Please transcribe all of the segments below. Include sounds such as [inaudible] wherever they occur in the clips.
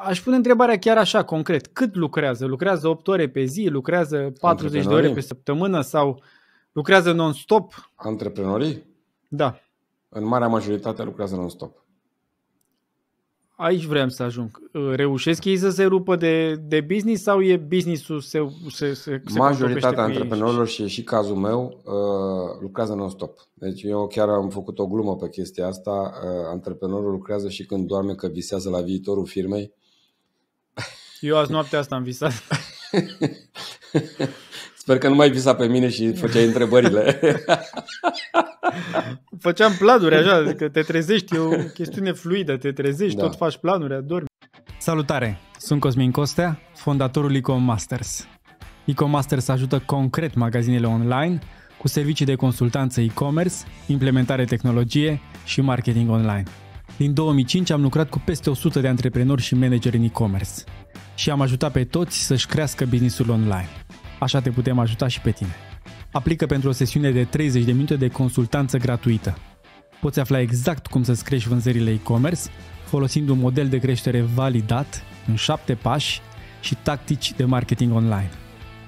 aș pune întrebarea chiar așa, concret. Cât lucrează? Lucrează 8 ore pe zi? Lucrează 40 de ore pe săptămână? Sau lucrează non-stop? Antreprenorii? Da. În marea majoritate lucrează non-stop. Aici vreau să ajung. Uh, reușesc ei să se rupă de, de business sau e businessul se, se, se, se Majoritatea antreprenorilor și... și e și cazul meu uh, lucrează non-stop. Deci eu chiar am făcut o glumă pe chestia asta. Uh, antreprenorul lucrează și când doarme că visează la viitorul firmei eu azi noaptea asta am visat. [laughs] Sper că nu mai visa pe mine și făceai întrebările. [laughs] Făceam planuri așa, [laughs] că adică te trezești, e o chestiune fluidă, te trezești, da. tot faci planuri, adormi. Salutare! Sunt Cosmin Costea, fondatorul Ecom Masters. Masters ajută concret magazinele online cu servicii de consultanță e-commerce, implementare tehnologie și marketing online. Din 2005 am lucrat cu peste 100 de antreprenori și manageri în e-commerce și am ajutat pe toți să-și crească businessul online. Așa te putem ajuta și pe tine. Aplică pentru o sesiune de 30 de minute de consultanță gratuită. Poți afla exact cum să-ți crești vânzările e-commerce folosind un model de creștere validat în 7 pași și tactici de marketing online.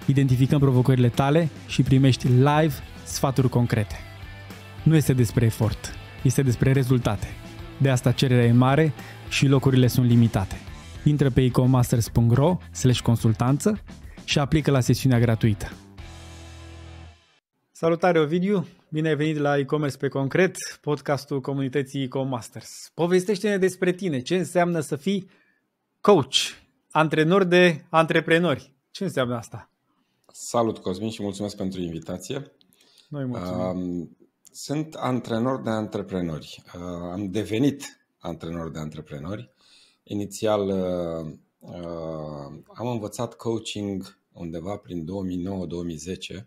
Identificăm provocările tale și primești live sfaturi concrete. Nu este despre efort, este despre rezultate. De asta cererea e mare și locurile sunt limitate. Intră pe ecomasters.ro slash consultanță și aplică la sesiunea gratuită. Salutare Ovidiu, bine ai venit la e-commerce pe concret, podcastul comunității e-comasters. Povestește-ne despre tine, ce înseamnă să fii coach, antrenor de antreprenori. Ce înseamnă asta? Salut Cosmin și mulțumesc pentru invitație. Noi mulțumim. Uh, sunt antrenor de antreprenori. Uh, am devenit antrenor de antreprenori Inițial uh, uh, am învățat coaching undeva prin 2009-2010,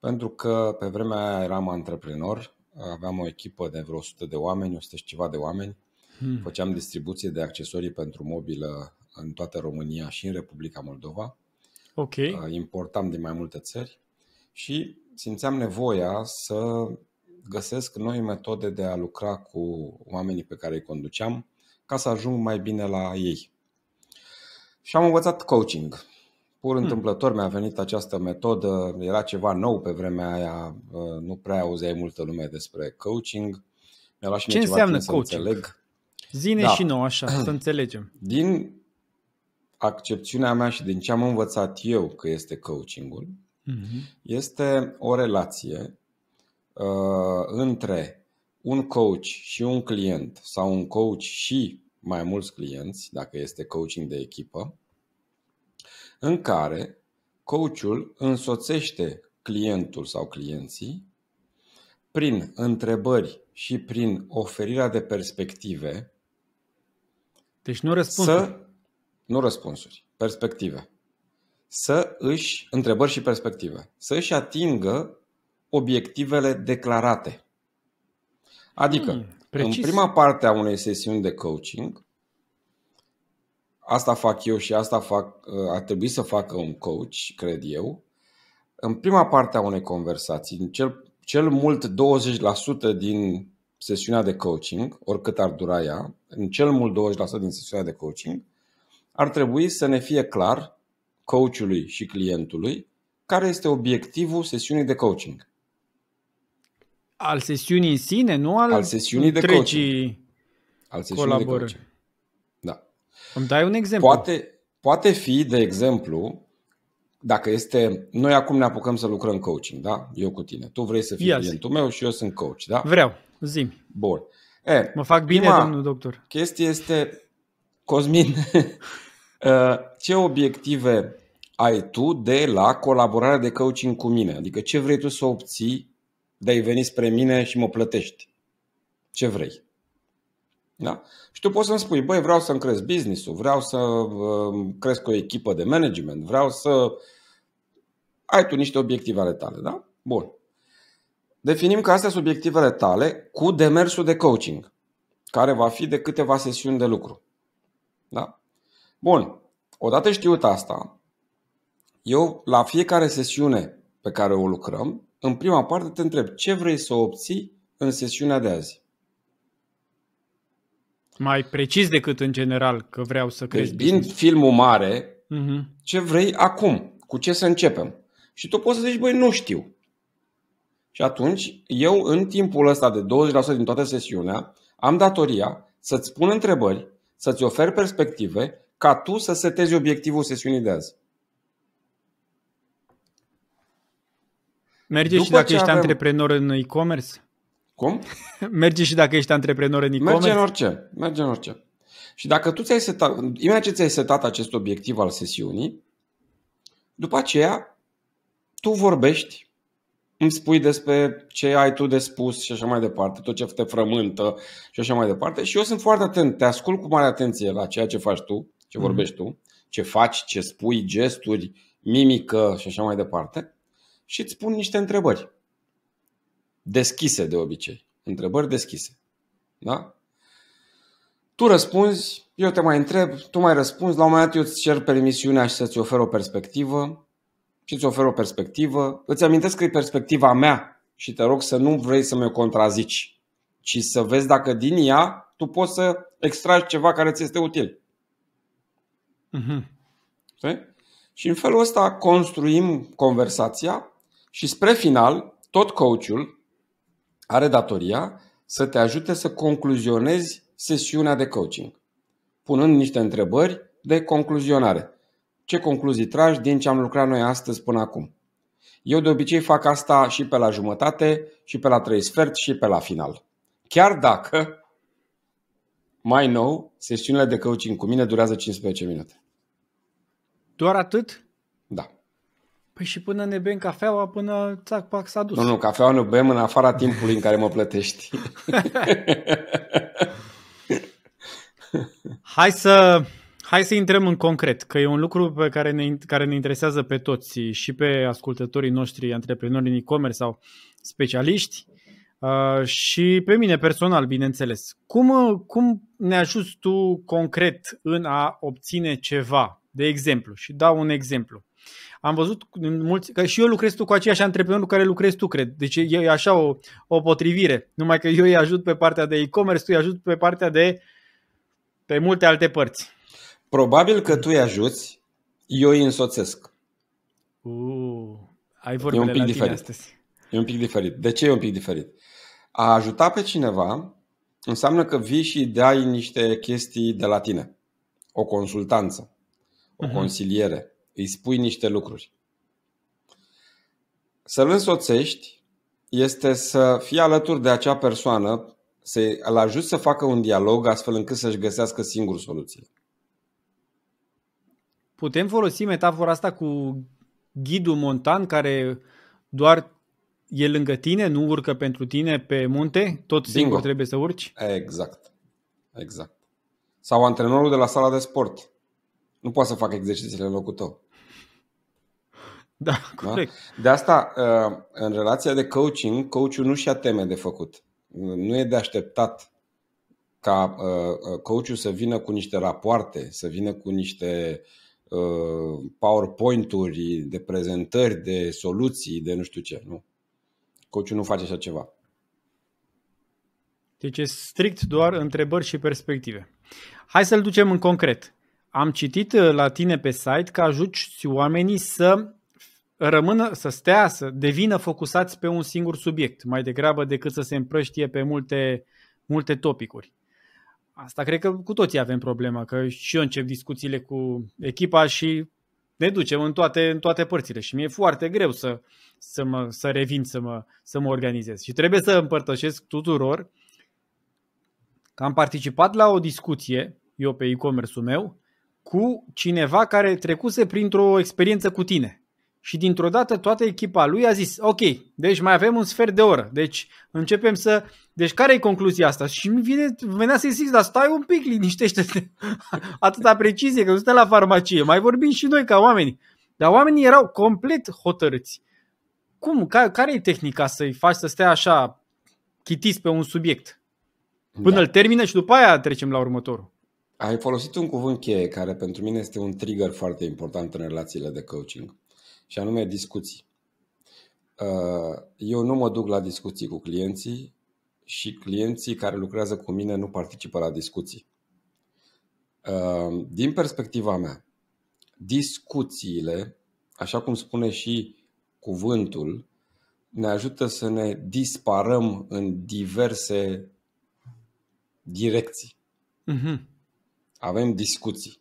pentru că pe vremea aia eram antreprenor, aveam o echipă de vreo 100 de oameni, 100 și ceva de oameni, hmm. făceam distribuție de accesorii pentru mobilă în toată România și în Republica Moldova. Ok. Uh, importam din mai multe țări și simțeam nevoia să găsesc noi metode de a lucra cu oamenii pe care îi conduceam, ca să ajung mai bine la ei. Și am învățat coaching. Pur hmm. întâmplător mi-a venit această metodă, era ceva nou pe vremea aia, uh, nu prea auzeai multă lume despre coaching. Mi-a luat și Ce înseamnă ceva coaching? Să înțeleg. Zine da. și nou așa, [clears throat] să înțelegem. Din accepțiunea mea și din ce am învățat eu că este coachingul, mm-hmm. este o relație uh, între un coach și un client sau un coach și mai mulți clienți, dacă este coaching de echipă, în care coachul însoțește clientul sau clienții prin întrebări și prin oferirea de perspective. Deci nu răspunsuri. Să, nu răspunsuri, perspective. Să își, întrebări și perspective, să își atingă obiectivele declarate. Adică, mm, în prima parte a unei sesiuni de coaching, asta fac eu și asta fac, uh, ar trebui să facă un coach, cred eu, în prima parte a unei conversații, în cel, cel mult 20% din sesiunea de coaching, oricât ar dura ea, în cel mult 20% din sesiunea de coaching, ar trebui să ne fie clar coachului și clientului care este obiectivul sesiunii de coaching. Al sesiunii în sine, nu al, al sesiunii de coaching. Al sesiunii de coaching. Da. Îmi dai un exemplu? Poate, poate fi, de exemplu, dacă este, noi acum ne apucăm să lucrăm coaching, da? Eu cu tine. Tu vrei să fii clientul meu și eu sunt coach, da? Vreau, Zim. Bun. E, mă fac bine, domnul doctor. Chestia este, Cosmin, [laughs] ă, ce obiective ai tu de la colaborarea de coaching cu mine? Adică ce vrei tu să obții de i veni spre mine și mă plătești ce vrei. Da? Și tu poți să-mi spui, băi, vreau să-mi cresc business-ul, vreau să uh, cresc o echipă de management, vreau să ai tu niște obiective ale tale, da? Bun. Definim că astea sunt obiectivele tale cu demersul de coaching, care va fi de câteva sesiuni de lucru. Da? Bun. Odată știut asta, eu la fiecare sesiune pe care o lucrăm, în prima parte te întreb ce vrei să obții în sesiunea de azi. Mai precis decât în general că vreau să crezi. Deci, din filmul mare, uh-huh. ce vrei acum? Cu ce să începem? Și tu poți să zici, băi, nu știu. Și atunci, eu în timpul ăsta de 20% din toată sesiunea, am datoria să-ți pun întrebări, să-ți ofer perspective, ca tu să setezi obiectivul sesiunii de azi. Merge și dacă ești avem... antreprenor în e-commerce? Cum? [laughs] Merge și dacă ești antreprenor în e-commerce? Merge în orice. Merge în orice. Și dacă tu ți-ai setat, imediat ce ți-ai setat acest obiectiv al sesiunii, după aceea tu vorbești, îmi spui despre ce ai tu de spus și așa mai departe, tot ce te frământă și așa mai departe. Și eu sunt foarte atent, te ascult cu mare atenție la ceea ce faci tu, ce mm-hmm. vorbești tu, ce faci, ce spui, gesturi, mimică și așa mai departe și îți pun niște întrebări. Deschise de obicei. Întrebări deschise. Da? Tu răspunzi, eu te mai întreb, tu mai răspunzi, la un moment dat eu îți cer permisiunea și să-ți ofer o perspectivă și îți ofer o perspectivă. Îți amintesc că e perspectiva mea și te rog să nu vrei să mi-o contrazici, ci să vezi dacă din ea tu poți să extragi ceva care ți este util. Mm-hmm. Și în felul ăsta construim conversația și spre final, tot coachul are datoria să te ajute să concluzionezi sesiunea de coaching, punând niște întrebări de concluzionare. Ce concluzii tragi din ce am lucrat noi astăzi până acum? Eu de obicei fac asta și pe la jumătate, și pe la trei sfert, și pe la final. Chiar dacă, mai nou, sesiunile de coaching cu mine durează 15 minute. Doar atât? Păi și până ne bem cafeaua, până țac, pac, s-a dus. Nu, nu, cafeaua nu bem în afara timpului în care mă plătești. [laughs] hai să Hai să intrăm în concret, că e un lucru pe care ne, care ne interesează pe toți și pe ascultătorii noștri, antreprenori în e-commerce sau specialiști uh, și pe mine personal, bineînțeles. Cum, cum ne ajuți tu concret în a obține ceva? De exemplu, și dau un exemplu. Am văzut mulți, că și eu lucrez tu cu aceiași antreprenori cu care lucrezi tu, cred. Deci e așa o, o potrivire. Numai că eu îi ajut pe partea de e-commerce, tu îi ajut pe partea de pe multe alte părți. Probabil că tu îi ajuți, eu îi însoțesc. Uh, ai vorbit la diferit. tine astăzi. E un pic diferit. De ce e un pic diferit? A ajuta pe cineva înseamnă că vii și dai niște chestii de la tine. O consultanță, o uh-huh. consiliere, îi spui niște lucruri. Să-l însoțești este să fii alături de acea persoană, să-l ajuți să facă un dialog astfel încât să-și găsească singur soluție. Putem folosi metafora asta cu ghidul montan care doar e lângă tine, nu urcă pentru tine pe munte, tot Bingo. singur trebuie să urci? Exact. Exact. Sau antrenorul de la sala de sport. Nu poate să facă exercițiile în locul tău. [laughs] Da, da, corect. Da? De asta, ă, în relația de coaching, coachul nu și-a teme de făcut. Nu e de așteptat ca ă, ă, coachul să vină cu niște rapoarte, să vină cu niște PowerPoint-uri de prezentări, de soluții, de nu știu ce. Nu. Coachul nu face așa ceva. Deci e strict doar întrebări și perspective. Hai să-l ducem în concret. Am citit la tine pe site că ajuți oamenii să rămână, să stea, să devină focusați pe un singur subiect, mai degrabă decât să se împrăștie pe multe, multe topicuri. Asta cred că cu toții avem problema, că și eu încep discuțiile cu echipa și ne ducem în toate, în toate părțile și mi-e foarte greu să, să, mă, să revin, să mă, să mă organizez. Și trebuie să împărtășesc tuturor că am participat la o discuție, eu pe e-commerce-ul meu, cu cineva care trecuse printr-o experiență cu tine. Și dintr-o dată toată echipa lui a zis, ok, deci mai avem un sfert de oră, deci începem să... Deci care e concluzia asta? Și mi vine, venea să-i zic, dar stai un pic, liniștește-te, [laughs] atâta precizie, că nu stai la farmacie, mai vorbim și noi ca oameni. Dar oamenii erau complet hotărâți. Cum? Care e tehnica să-i faci să stea așa chitiți pe un subiect? Până da. îl termină și după aia trecem la următorul. Ai folosit un cuvânt cheie care pentru mine este un trigger foarte important în relațiile de coaching și anume discuții. Uh, eu nu mă duc la discuții cu clienții și clienții care lucrează cu mine nu participă la discuții. Uh, din perspectiva mea, discuțiile, așa cum spune și cuvântul, ne ajută să ne disparăm în diverse direcții. Mm-hmm. Avem discuții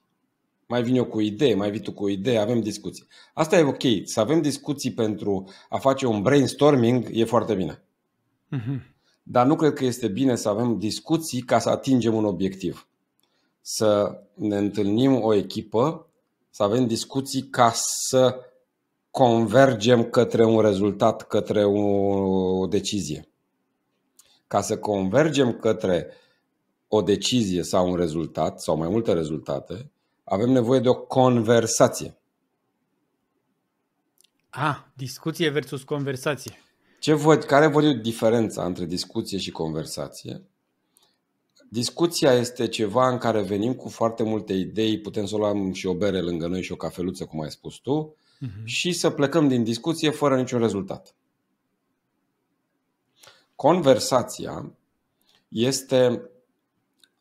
mai vin eu cu idee, mai vii tu cu idee, avem discuții. Asta e ok, să avem discuții pentru a face un brainstorming e foarte bine. Mm-hmm. Dar nu cred că este bine să avem discuții ca să atingem un obiectiv. Să ne întâlnim o echipă, să avem discuții ca să convergem către un rezultat, către o decizie. Ca să convergem către o decizie sau un rezultat sau mai multe rezultate, avem nevoie de o conversație. A, discuție versus conversație. Ce văd, care văd eu diferența între discuție și conversație? Discuția este ceva în care venim cu foarte multe idei, putem să o luăm și o bere lângă noi și o cafeluță, cum ai spus tu, uh-huh. și să plecăm din discuție fără niciun rezultat. Conversația este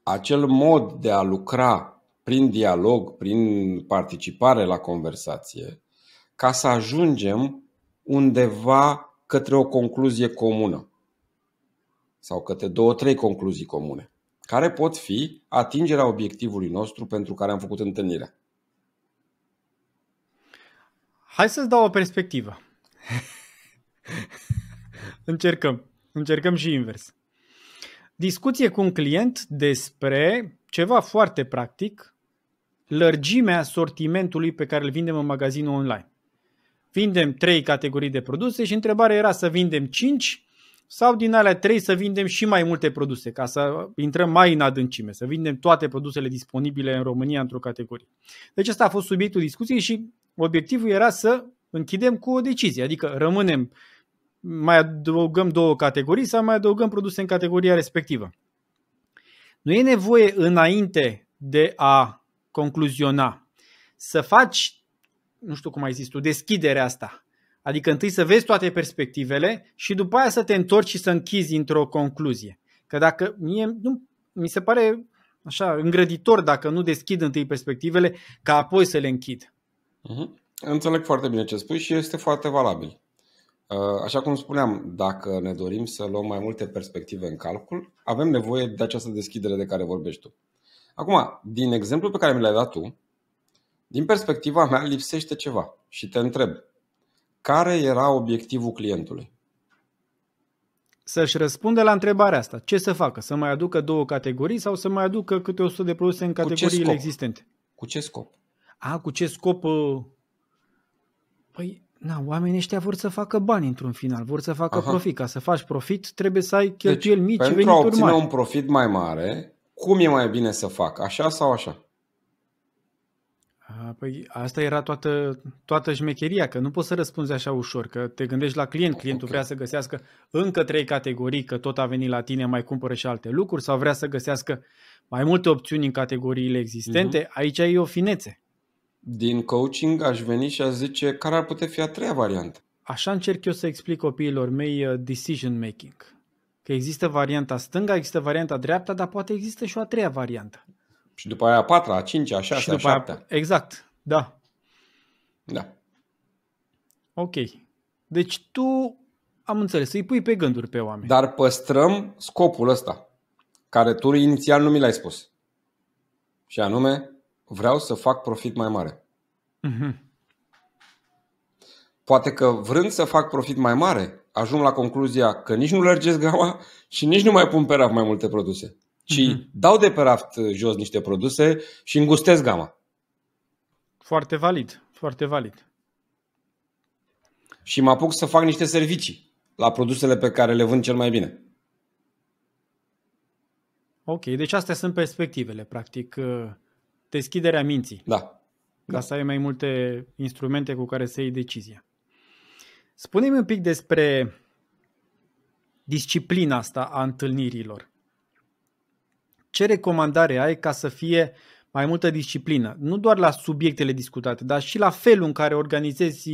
acel mod de a lucra prin dialog, prin participare la conversație, ca să ajungem undeva către o concluzie comună sau către două, trei concluzii comune, care pot fi atingerea obiectivului nostru pentru care am făcut întâlnirea. Hai să-ți dau o perspectivă. [laughs] încercăm. Încercăm și invers. Discuție cu un client despre ceva foarte practic lărgimea sortimentului pe care îl vindem în magazinul online. Vindem trei categorii de produse și întrebarea era să vindem 5 sau din alea 3 să vindem și mai multe produse, ca să intrăm mai în adâncime, să vindem toate produsele disponibile în România într-o categorie. Deci asta a fost subiectul discuției și obiectivul era să închidem cu o decizie, adică rămânem, mai adăugăm două categorii sau mai adăugăm produse în categoria respectivă. Nu e nevoie înainte de a concluziona. Să faci, nu știu cum ai zis tu, deschiderea asta. Adică întâi să vezi toate perspectivele și după aia să te întorci și să închizi într-o concluzie. Că dacă mie, nu, mi se pare așa îngrăditor dacă nu deschid întâi perspectivele, ca apoi să le închid. Uh-huh. Înțeleg foarte bine ce spui și este foarte valabil. Uh, așa cum spuneam, dacă ne dorim să luăm mai multe perspective în calcul, avem nevoie de această deschidere de care vorbești tu. Acum, din exemplu pe care mi l-ai dat tu, din perspectiva mea lipsește ceva și te întreb, care era obiectivul clientului? Să-și răspunde la întrebarea asta. Ce să facă? Să mai aducă două categorii sau să mai aducă câte 100 de produse în categoriile cu existente? Cu ce scop? A, cu ce scop? Ă, păi, na, oamenii ăștia vor să facă bani într-un final, vor să facă Aha. profit. Ca să faci profit, trebuie să ai deci, cheltuieli deci, mici pentru venituri a obține mari. un profit mai mare, cum e mai bine să fac, așa sau așa? Păi asta era toată, toată șmecheria, că nu poți să răspunzi așa ușor, că te gândești la client, clientul okay. vrea să găsească încă trei categorii, că tot a venit la tine, mai cumpără și alte lucruri, sau vrea să găsească mai multe opțiuni în categoriile existente, mm-hmm. aici e o finețe. Din coaching aș veni și aș zice care ar putea fi a treia variantă. Așa încerc eu să explic copiilor mei uh, decision making. Că există varianta stânga, există varianta dreapta, dar poate există și o a treia variantă. Și după aia a patra, a cincea, a șasea, a șaptea. Aia... Exact, da. Da. Ok. Deci tu, am înțeles, îi pui pe gânduri pe oameni. Dar păstrăm scopul ăsta, care tu inițial nu mi l-ai spus. Și anume, vreau să fac profit mai mare. Mm-hmm. Poate că vrând să fac profit mai mare, ajung la concluzia că nici nu lărgesc gama și nici nu mai pun pe raft mai multe produse, ci mm-hmm. dau de pe raft jos niște produse și îngustez gama. Foarte valid, foarte valid. Și mă apuc să fac niște servicii la produsele pe care le vând cel mai bine. Ok, deci astea sunt perspectivele, practic. Uh, deschiderea minții. Da. Ca da. să ai mai multe instrumente cu care să iei decizia. Spune-mi un pic despre disciplina asta a întâlnirilor. Ce recomandare ai ca să fie mai multă disciplină, nu doar la subiectele discutate, dar și la felul în care organizezi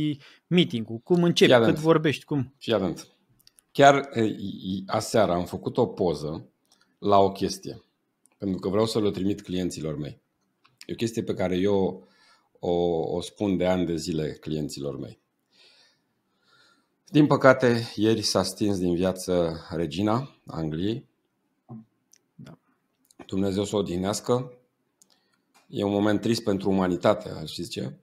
meeting-ul, cum începi, Fii cât vorbești, cum. Fii atent. Chiar aseară am făcut o poză la o chestie, pentru că vreau să le trimit clienților mei. E o chestie pe care eu o, o spun de ani de zile clienților mei. Din păcate, ieri s-a stins din viață regina Angliei. Da. Dumnezeu să o odihnească. E un moment trist pentru umanitate, aș zice.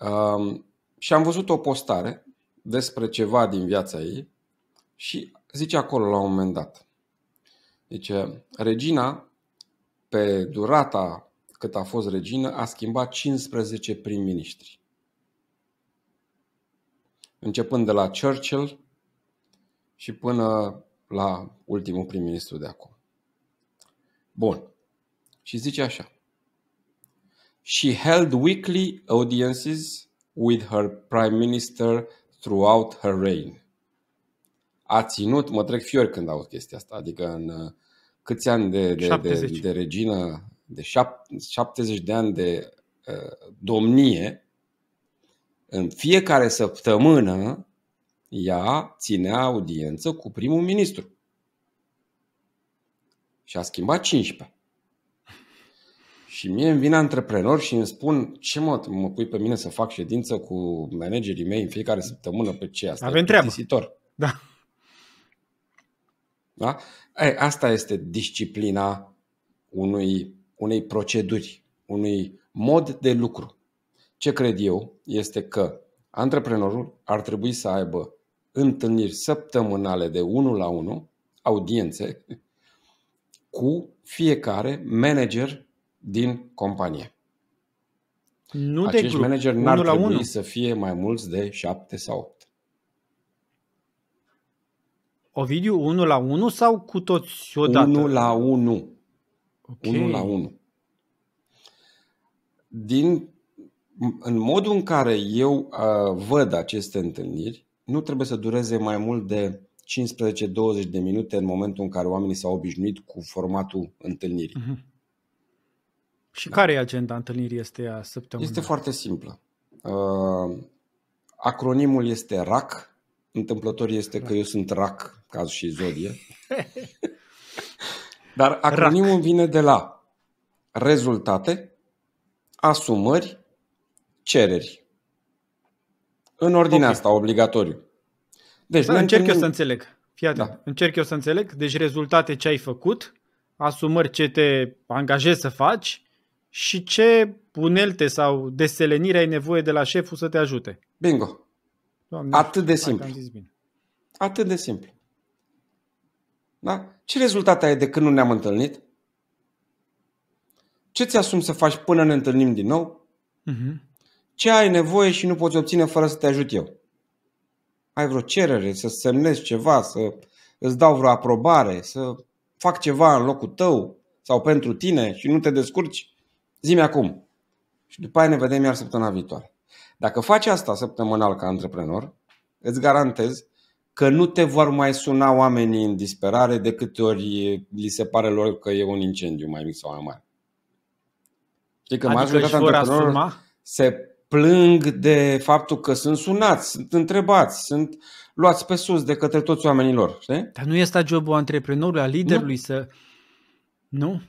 Um, și am văzut o postare despre ceva din viața ei și zice acolo la un moment dat. Zice, regina, pe durata cât a fost regină, a schimbat 15 prim-ministri începând de la Churchill și până la ultimul prim-ministru de acum. Bun. Și zice așa. She held weekly audiences with her prime minister throughout her reign. A ținut, mă trec fiori când aud chestia asta, adică în uh, câți ani de, de, de, de regină, de șap, 70 de ani de uh, domnie, în fiecare săptămână ea ținea audiență cu primul ministru. Și a schimbat 15. Și mie îmi vine antreprenor și îmi spun ce mă, mă pui pe mine să fac ședință cu managerii mei în fiecare săptămână pe ce asta Avem e treabă. Da. Da? E, asta este disciplina unui, unei proceduri, unui mod de lucru. Ce cred eu este că antreprenorul ar trebui să aibă întâlniri săptămânale de 1 la 1, audiențe, cu fiecare manager din companie. Nu Acești de grup. manager n-ar la trebui 1. să fie mai mulți de 7 sau 8. Ovidiu, 1 la 1 sau cu toți odată? 1 la 1. Okay. 1 la 1. Din în modul în care eu uh, văd aceste întâlniri, nu trebuie să dureze mai mult de 15-20 de minute în momentul în care oamenii s-au obișnuit cu formatul întâlnirii. Mm-hmm. Și da. care e agenda întâlnirii este a săptămânii? Este foarte simplă. Uh, acronimul este RAC. Întâmplător este RAC. că eu sunt RAC, caz și zodie. [laughs] Dar acronimul RAC. vine de la rezultate, asumări, cereri. În ordinea okay. asta, obligatoriu. Deci, deci da, încerc eu să înțeleg. Fii atent. Da. Încerc eu să înțeleg. Deci rezultate ce ai făcut, asumări ce te angajezi să faci și ce punelte sau deselenire ai nevoie de la șeful să te ajute. Bingo. Doamne, Atât de simplu. Atât de simplu. Da? Ce rezultate ai de când nu ne-am întâlnit? Ce ți asumi să faci până ne întâlnim din nou? Uh-huh ce ai nevoie și nu poți obține fără să te ajut eu. Ai vreo cerere, să semnezi ceva, să îți dau vreo aprobare, să fac ceva în locul tău sau pentru tine și nu te descurci, zi acum. Și după aia ne vedem iar săptămâna viitoare. Dacă faci asta săptămânal ca antreprenor, îți garantez că nu te vor mai suna oamenii în disperare de câte ori li se pare lor că e un incendiu mai mic sau mai mare. Știi că adică majoritatea antreprenorilor se plâng de faptul că sunt sunați, sunt întrebați, sunt luați pe sus de către toți oamenii lor. Știi? Dar nu este jobul antreprenorului, a liderului nu. să... Nu?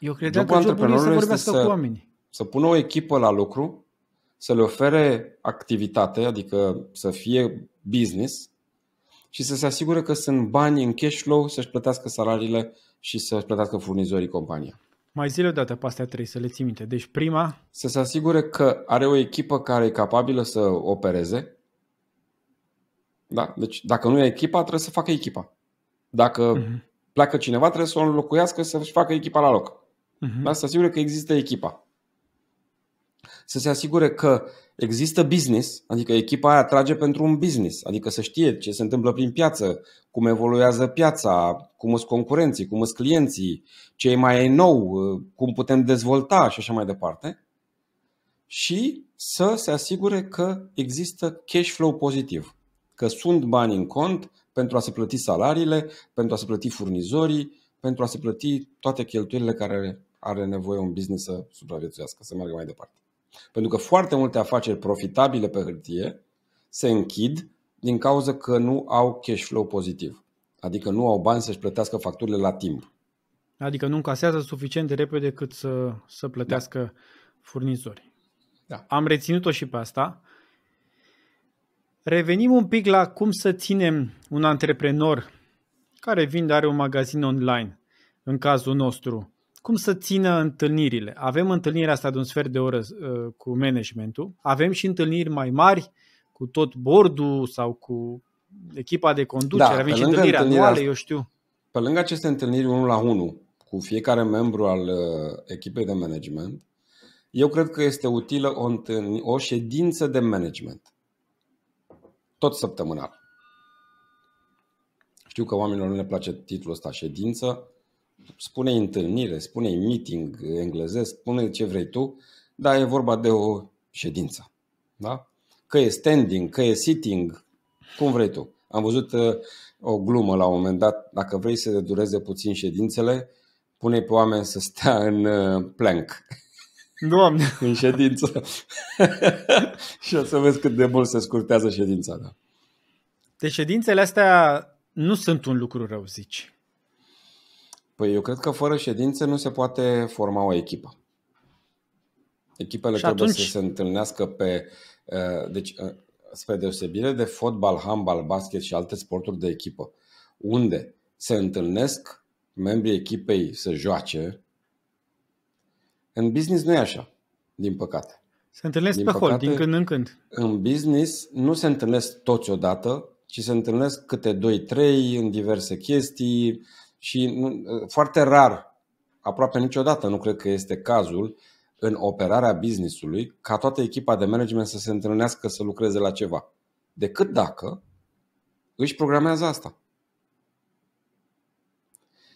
Eu credeam jobul că jobul să vorbească să, cu oamenii. Să pună o echipă la lucru, să le ofere activitate, adică să fie business și să se asigure că sunt bani în cash flow să-și plătească salariile și să-și plătească furnizorii compania. Mai zile dată pe astea trei să le ții minte. Deci prima... Să se asigure că are o echipă care e capabilă să opereze. Da? Deci dacă nu e echipa, trebuie să facă echipa. Dacă uh-huh. pleacă cineva, trebuie să o înlocuiască să-și facă echipa la loc. Uh-huh. Da? Să se asigure că există echipa să se asigure că există business, adică echipa aia trage pentru un business, adică să știe ce se întâmplă prin piață, cum evoluează piața, cum sunt concurenții, cum sunt clienții, ce e mai nou, cum putem dezvolta și așa mai departe. Și să se asigure că există cash flow pozitiv, că sunt bani în cont pentru a se plăti salariile, pentru a se plăti furnizorii, pentru a se plăti toate cheltuielile care are nevoie un business să supraviețuiască, să meargă mai departe. Pentru că foarte multe afaceri profitabile pe hârtie se închid din cauza că nu au cash flow pozitiv. Adică nu au bani să-și plătească facturile la timp. Adică nu încasează suficient de repede cât să, să plătească da. furnizori. Da. Am reținut-o și pe asta. Revenim un pic la cum să ținem un antreprenor care vinde, are un magazin online, în cazul nostru cum să țină întâlnirile. Avem întâlnirea asta de un sfert de oră uh, cu managementul, avem și întâlniri mai mari cu tot bordul sau cu echipa de conducere, da, avem și întâlniri anuale, eu știu. Pe lângă aceste întâlniri 1 la 1 cu fiecare membru al uh, echipei de management, eu cred că este utilă o, întâlni, o ședință de management. Tot săptămânal. Știu că oamenilor nu le place titlul ăsta ședință, spune întâlnire, spune meeting englezesc, spune ce vrei tu, dar e vorba de o ședință. Da? Că e standing, că e sitting, cum vrei tu. Am văzut uh, o glumă la un moment dat, dacă vrei să dureze puțin ședințele, pune pe oameni să stea în uh, plank. Doamne! [laughs] în ședință. [laughs] și o să vezi cât de mult se scurtează ședința. Da. Deci ședințele astea nu sunt un lucru rău, zici. Păi eu cred că fără ședințe nu se poate forma o echipă. Echipele și trebuie atunci... să se întâlnească pe... Uh, deci, uh, spre deosebire de fotbal, handbal, basket și alte sporturi de echipă, unde se întâlnesc membrii echipei să joace, în business nu e așa, din păcate. Se întâlnesc din pe hol, din când în când. În business nu se întâlnesc toți odată, ci se întâlnesc câte 2-3 în diverse chestii, și ă, foarte rar, aproape niciodată nu cred că este cazul în operarea businessului ca toată echipa de management să se întâlnească să lucreze la ceva. Decât dacă își programează asta.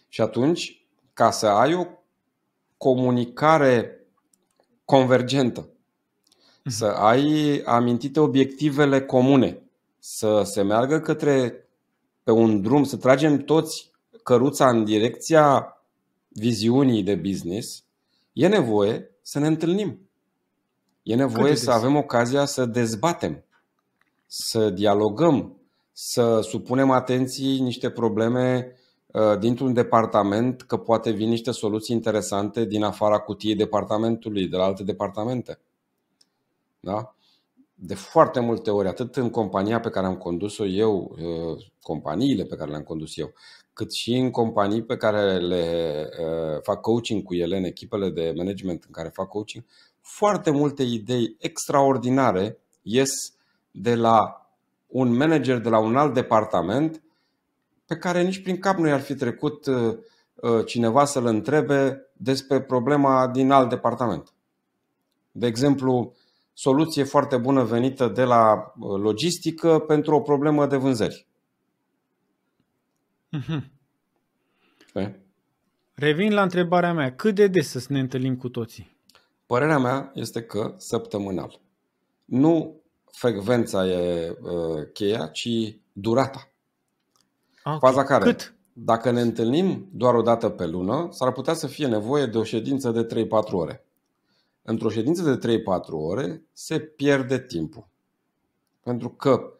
Și atunci, ca să ai o comunicare convergentă, mhm. să ai amintite obiectivele comune, să se meargă către pe un drum, să tragem toți căruța în direcția viziunii de business, e nevoie să ne întâlnim. E nevoie să avem ocazia să dezbatem, să dialogăm, să supunem atenții niște probleme uh, dintr-un departament, că poate vin niște soluții interesante din afara cutiei departamentului, de la alte departamente. Da? De foarte multe ori, atât în compania pe care am condus-o eu, uh, companiile pe care le-am condus eu, cât și în companii pe care le uh, fac coaching cu ele, în echipele de management în care fac coaching, foarte multe idei extraordinare ies de la un manager de la un alt departament pe care nici prin cap nu i-ar fi trecut uh, uh cineva să-l întrebe despre problema din alt departament. De exemplu, soluție foarte bună venită de la uh, logistică pentru o problemă de vânzări. Mm-hmm. Okay. Revin la întrebarea mea. Cât de des să ne întâlnim cu toții? Părerea mea este că săptămânal. Nu frecvența e uh, cheia, ci durata. Okay. Faza care? Cât? Dacă ne întâlnim doar o dată pe lună, s-ar putea să fie nevoie de o ședință de 3-4 ore. Într-o ședință de 3-4 ore se pierde timpul. Pentru că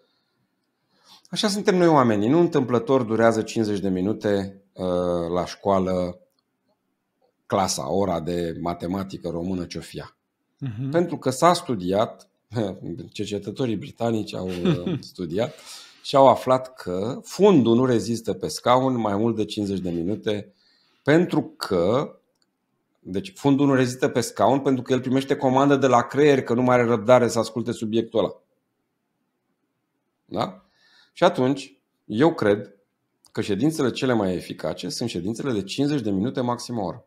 Așa suntem noi oamenii. Nu întâmplător durează 50 de minute uh, la școală clasa, ora de matematică română ce fia. Uh-huh. Pentru că s-a studiat, [laughs] cercetătorii britanici au uh, [laughs] studiat și au aflat că fundul nu rezistă pe scaun mai mult de 50 de minute pentru că deci fundul nu rezistă pe scaun pentru că el primește comandă de la creier că nu mai are răbdare să asculte subiectul ăla. Da? Și atunci, eu cred că ședințele cele mai eficace sunt ședințele de 50 de minute maxim o oră.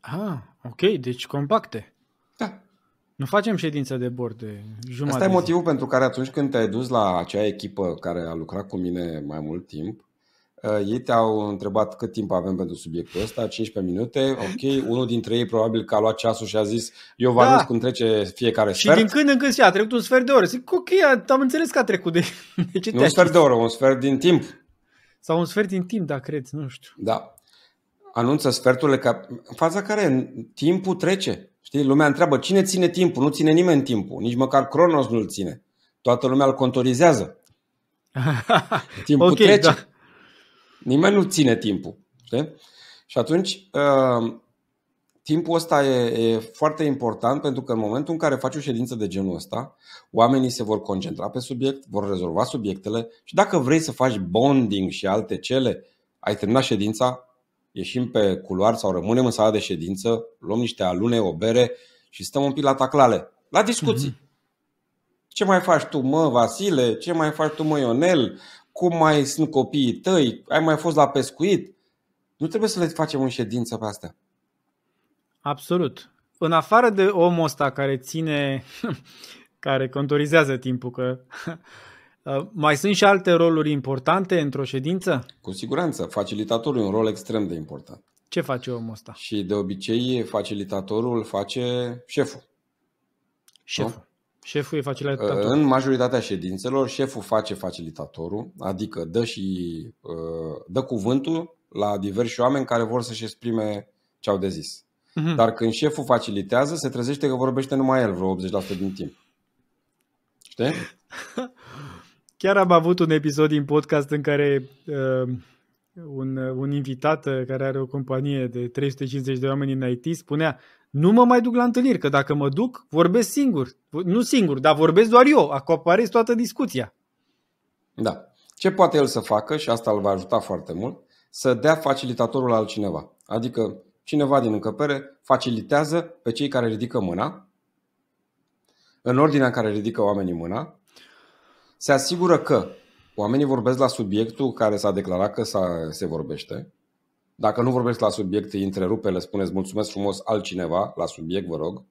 Ah, ok, deci compacte. Da. Nu facem ședință de bord de jumătate. Asta e motivul pentru care atunci când te-ai dus la acea echipă care a lucrat cu mine mai mult timp, Uh, ei te-au întrebat cât timp avem pentru subiectul ăsta, 15 minute, ok. Unul dintre ei probabil că a luat ceasul și a zis, eu vă da. cum trece fiecare și sfert. Și din când în când și a trecut un sfert de oră. Zic, ok, am înțeles că a trecut de, [laughs] de ce Nu un sfert de oră, un sfert din timp. Sau un sfert din timp, dacă crezi, nu știu. Da. Anunță sferturile ca... în fața care timpul trece. Știi, lumea întreabă cine ține timpul, nu ține nimeni timpul, nici măcar Cronos nu-l ține. Toată lumea îl contorizează. [laughs] timpul okay, trece. Da. Nimeni nu ține timpul. Știi? Și atunci, uh, timpul ăsta e, e foarte important pentru că în momentul în care faci o ședință de genul ăsta, oamenii se vor concentra pe subiect, vor rezolva subiectele și dacă vrei să faci bonding și alte cele, ai terminat ședința, ieșim pe culoar sau rămânem în sala de ședință, luăm niște alune, o bere și stăm un pic la taclale, la discuții. Mm-hmm. Ce mai faci tu, mă, Vasile? Ce mai faci tu, mă, Ionel? cum mai sunt copiii tăi, ai mai fost la pescuit. Nu trebuie să le facem o ședință pe asta. Absolut. În afară de omul ăsta care ține, [laughs] care contorizează timpul, că [laughs] uh, mai sunt și alte roluri importante într-o ședință? Cu siguranță. Facilitatorul e un rol extrem de important. Ce face omul ăsta? Și de obicei facilitatorul face șeful. Șeful. Nu? Șeful e facilitatorul. În majoritatea ședințelor, șeful face facilitatorul, adică dă și uh, dă cuvântul la diversi oameni care vor să-și exprime ce au de zis. Mm-hmm. Dar când șeful facilitează, se trezește că vorbește numai el vreo 80% din timp. Știi? [laughs] Chiar am avut un episod din podcast în care uh, un, un invitat uh, care are o companie de 350 de oameni în IT spunea nu mă mai duc la întâlniri, că dacă mă duc, vorbesc singur. Nu singur, dar vorbesc doar eu. acoperez toată discuția. Da. Ce poate el să facă, și asta îl va ajuta foarte mult, să dea facilitatorul altcineva. Adică cineva din încăpere facilitează pe cei care ridică mâna, în ordinea în care ridică oamenii mâna, se asigură că oamenii vorbesc la subiectul care s-a declarat că se vorbește, dacă nu vorbești la subiect, îi întrerupe, le spuneți mulțumesc frumos altcineva la subiect, vă rog.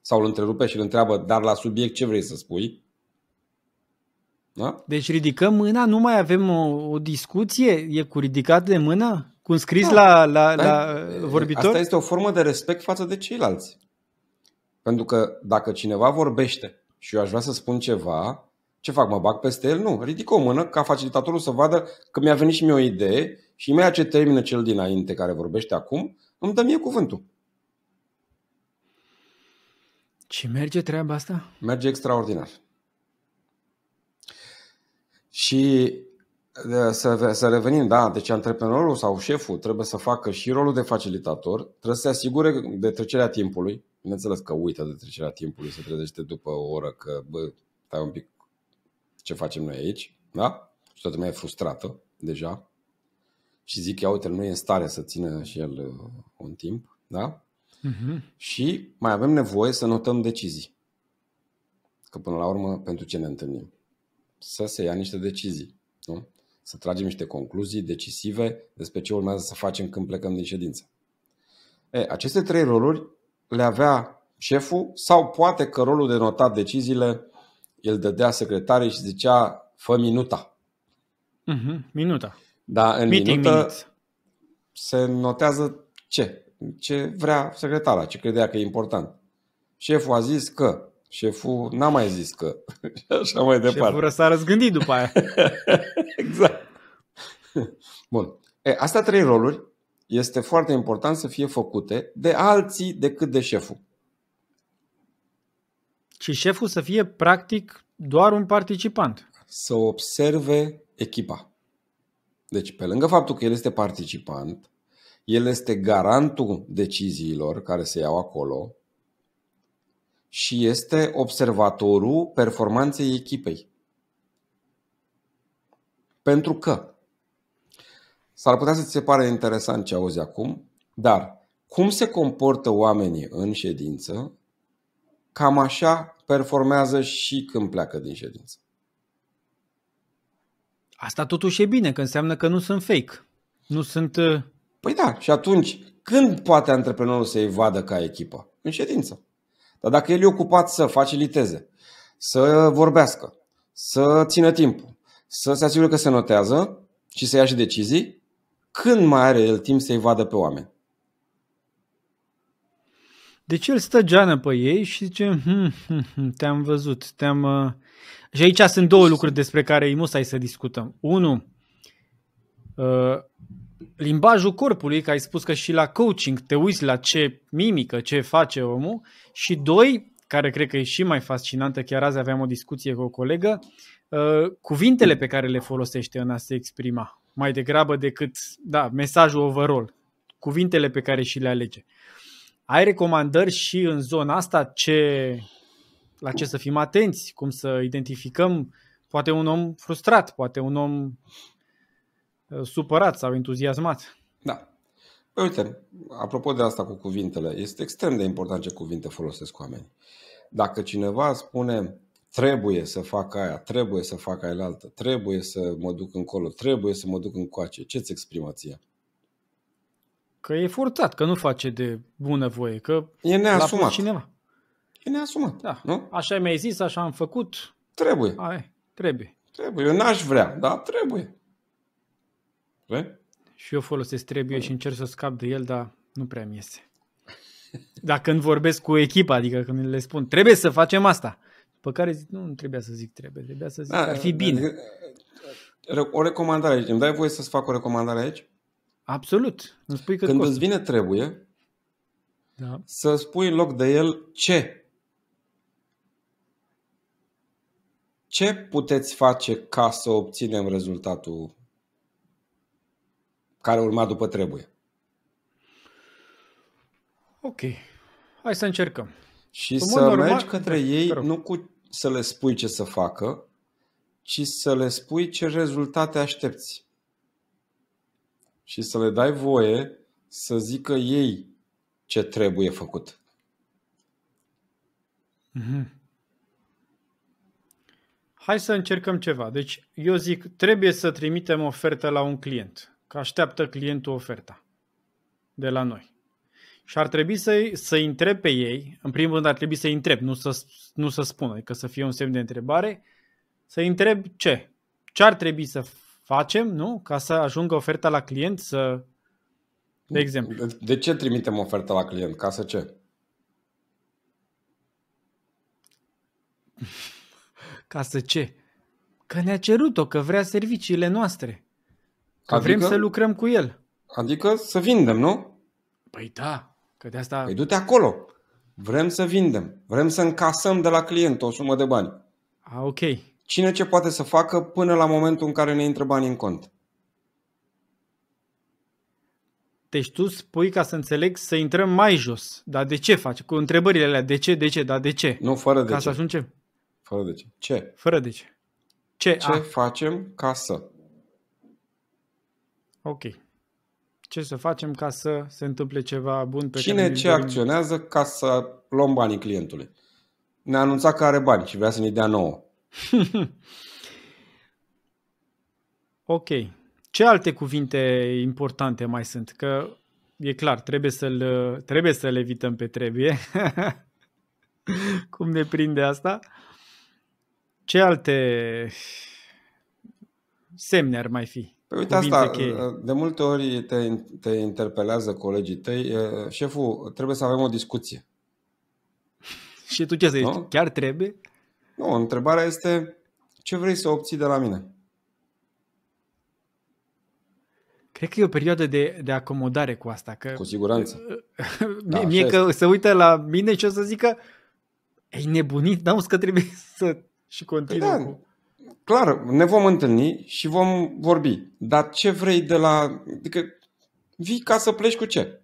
Sau îl întrerupe și îl întreabă, dar la subiect ce vrei să spui? Da? Deci ridicăm mâna, nu mai avem o, o discuție, e cu ridicat de mână, cu scris da. la, la, da. la uh, vorbitor? Asta este o formă de respect față de ceilalți. Pentru că dacă cineva vorbește și eu aș vrea să spun ceva, ce fac, mă bag peste el? Nu, ridic o mână ca facilitatorul să vadă că mi-a venit și mie o idee și imediat ce termină cel dinainte care vorbește acum, îmi dă mie cuvântul. Și merge treaba asta? Merge extraordinar. Și să, să revenim, da, deci antreprenorul sau șeful trebuie să facă și rolul de facilitator, trebuie să se asigure de trecerea timpului, bineînțeles că uită de trecerea timpului, se trezește după o oră că, bă, stai un pic, ce facem noi aici, da? Și toată lumea e frustrată deja. Și zic, ia uite, nu e în stare să țină și el uh, un timp, da? Uh-huh. Și mai avem nevoie să notăm decizii. Că până la urmă, pentru ce ne întâlnim? Să se ia niște decizii, nu? Să tragem niște concluzii decisive despre ce urmează să facem când plecăm din ședință. E, aceste trei roluri le avea șeful sau poate că rolul de notat deciziile el dădea secretare și zicea, fă minuta. Mm-hmm. Minuta. Da, în Meeting minută minutes. se notează ce? Ce vrea secretara, ce credea că e important. Șeful a zis că, șeful n-a mai zis că, [laughs] și așa mai departe. Șeful s a răzgândit după aia. [laughs] exact. Bun. E, astea trei roluri este foarte important să fie făcute de alții decât de șeful ci șeful să fie practic doar un participant. Să observe echipa. Deci, pe lângă faptul că el este participant, el este garantul deciziilor care se iau acolo și este observatorul performanței echipei. Pentru că s-ar putea să ți se pare interesant ce auzi acum, dar cum se comportă oamenii în ședință, cam așa performează și când pleacă din ședință. Asta totuși e bine, că înseamnă că nu sunt fake. Nu sunt... Uh, păi da, și atunci când poate antreprenorul să-i vadă ca echipă? În ședință. Dar dacă el e ocupat să faciliteze, să vorbească, să țină timp, să se asigure că se notează și să ia și decizii, când mai are el timp să-i vadă pe oameni? Deci el stă geană pe ei și zice, hm, te-am văzut, te-am... Uh. Și aici sunt două lucruri despre care îi musai să discutăm. Unu, uh, limbajul corpului, că ai spus că și la coaching te uiți la ce mimică, ce face omul. Și doi, care cred că e și mai fascinantă, chiar azi aveam o discuție cu o colegă, uh, cuvintele pe care le folosește în a se exprima, mai degrabă decât, da, mesajul overall, cuvintele pe care și le alege. Uh, ai recomandări și în zona asta ce, la ce să fim atenți, cum să identificăm poate un om frustrat, poate un om uh, supărat sau entuziasmat. Da. Păi uite, apropo de asta cu cuvintele, este extrem de important ce cuvinte folosesc oamenii. Dacă cineva spune trebuie să fac aia, trebuie să fac aia altă, trebuie să mă duc încolo, trebuie să mă duc încoace, ce-ți exprimă ție? Că e furtat, că nu face de bună voie, că e neasumat. cineva. E neasumat. Da. Nu? Așa mi-ai zis, așa am făcut. Trebuie. Ai, trebuie. Trebuie. Eu n-aș vrea, dar trebuie. Vre? Și eu folosesc trebuie și încerc să scap de el, dar nu prea mi iese. Dar când vorbesc cu echipa, adică când le spun, trebuie să facem asta, pe care zic, nu, nu trebuia să zic trebuie, trebuia să zic, da, ar fi bine. O recomandare aici. Îmi dai voie să-ți fac o recomandare aici? Absolut. Îmi spui cât Când costă. îți vine trebuie da. să spui în loc de el ce. Ce puteți face ca să obținem rezultatul care urma după trebuie? Ok. Hai să încercăm. Și în să normal, mergi către da, trebuie, ei nu cu să le spui ce să facă, ci să le spui ce rezultate aștepți și să le dai voie să zică ei ce trebuie făcut. Mm-hmm. Hai să încercăm ceva. Deci eu zic, trebuie să trimitem ofertă la un client, că așteaptă clientul oferta de la noi. Și ar trebui să, să întreb pe ei, în primul rând ar trebui să întreb, nu să, nu să spună, adică să fie un semn de întrebare, să întreb ce? Ce ar trebui să facem, nu? Ca să ajungă oferta la client, să... de exemplu. De, ce trimitem oferta la client? Ca să ce? Ca să ce? Că ne-a cerut-o, că vrea serviciile noastre. Că adică, vrem să lucrăm cu el. Adică să vindem, nu? Păi da, că de asta... Păi du-te acolo. Vrem să vindem. Vrem să încasăm de la client o sumă de bani. A, ok cine ce poate să facă până la momentul în care ne intră banii în cont. Deci tu spui, ca să înțeleg, să intrăm mai jos. Dar de ce faci? Cu întrebările alea. De ce, de ce, dar de ce? Nu, fără de ca ce. Ca să ajungem. Fără de ce. Ce? Fără de ce. Ce, ce a... facem ca să? Ok. Ce să facem ca să se întâmple ceva bun pe Cine care ce dorim? acționează ca să luăm banii clientului? Ne-a anunțat că are bani și vrea să ne dea nouă. [laughs] ok. Ce alte cuvinte importante mai sunt? Că e clar, trebuie să-l, trebuie să-l evităm pe trebuie. [laughs] Cum ne prinde asta? Ce alte semne ar mai fi? Păi uite asta, cheie. de multe ori te, te interpelează colegii tăi, șeful, trebuie să avem o discuție. [laughs] Și tu ce să zici? Chiar trebuie? Nu, întrebarea este ce vrei să obții de la mine? Cred că e o perioadă de, de acomodare cu asta. Că, cu siguranță. [laughs] da, mie că se uită la mine și o să zică ei nebunit, dar că trebuie [laughs] să și păi continui da, cu... Clar, ne vom întâlni și vom vorbi. Dar ce vrei de la... Adică vii ca să pleci cu ce?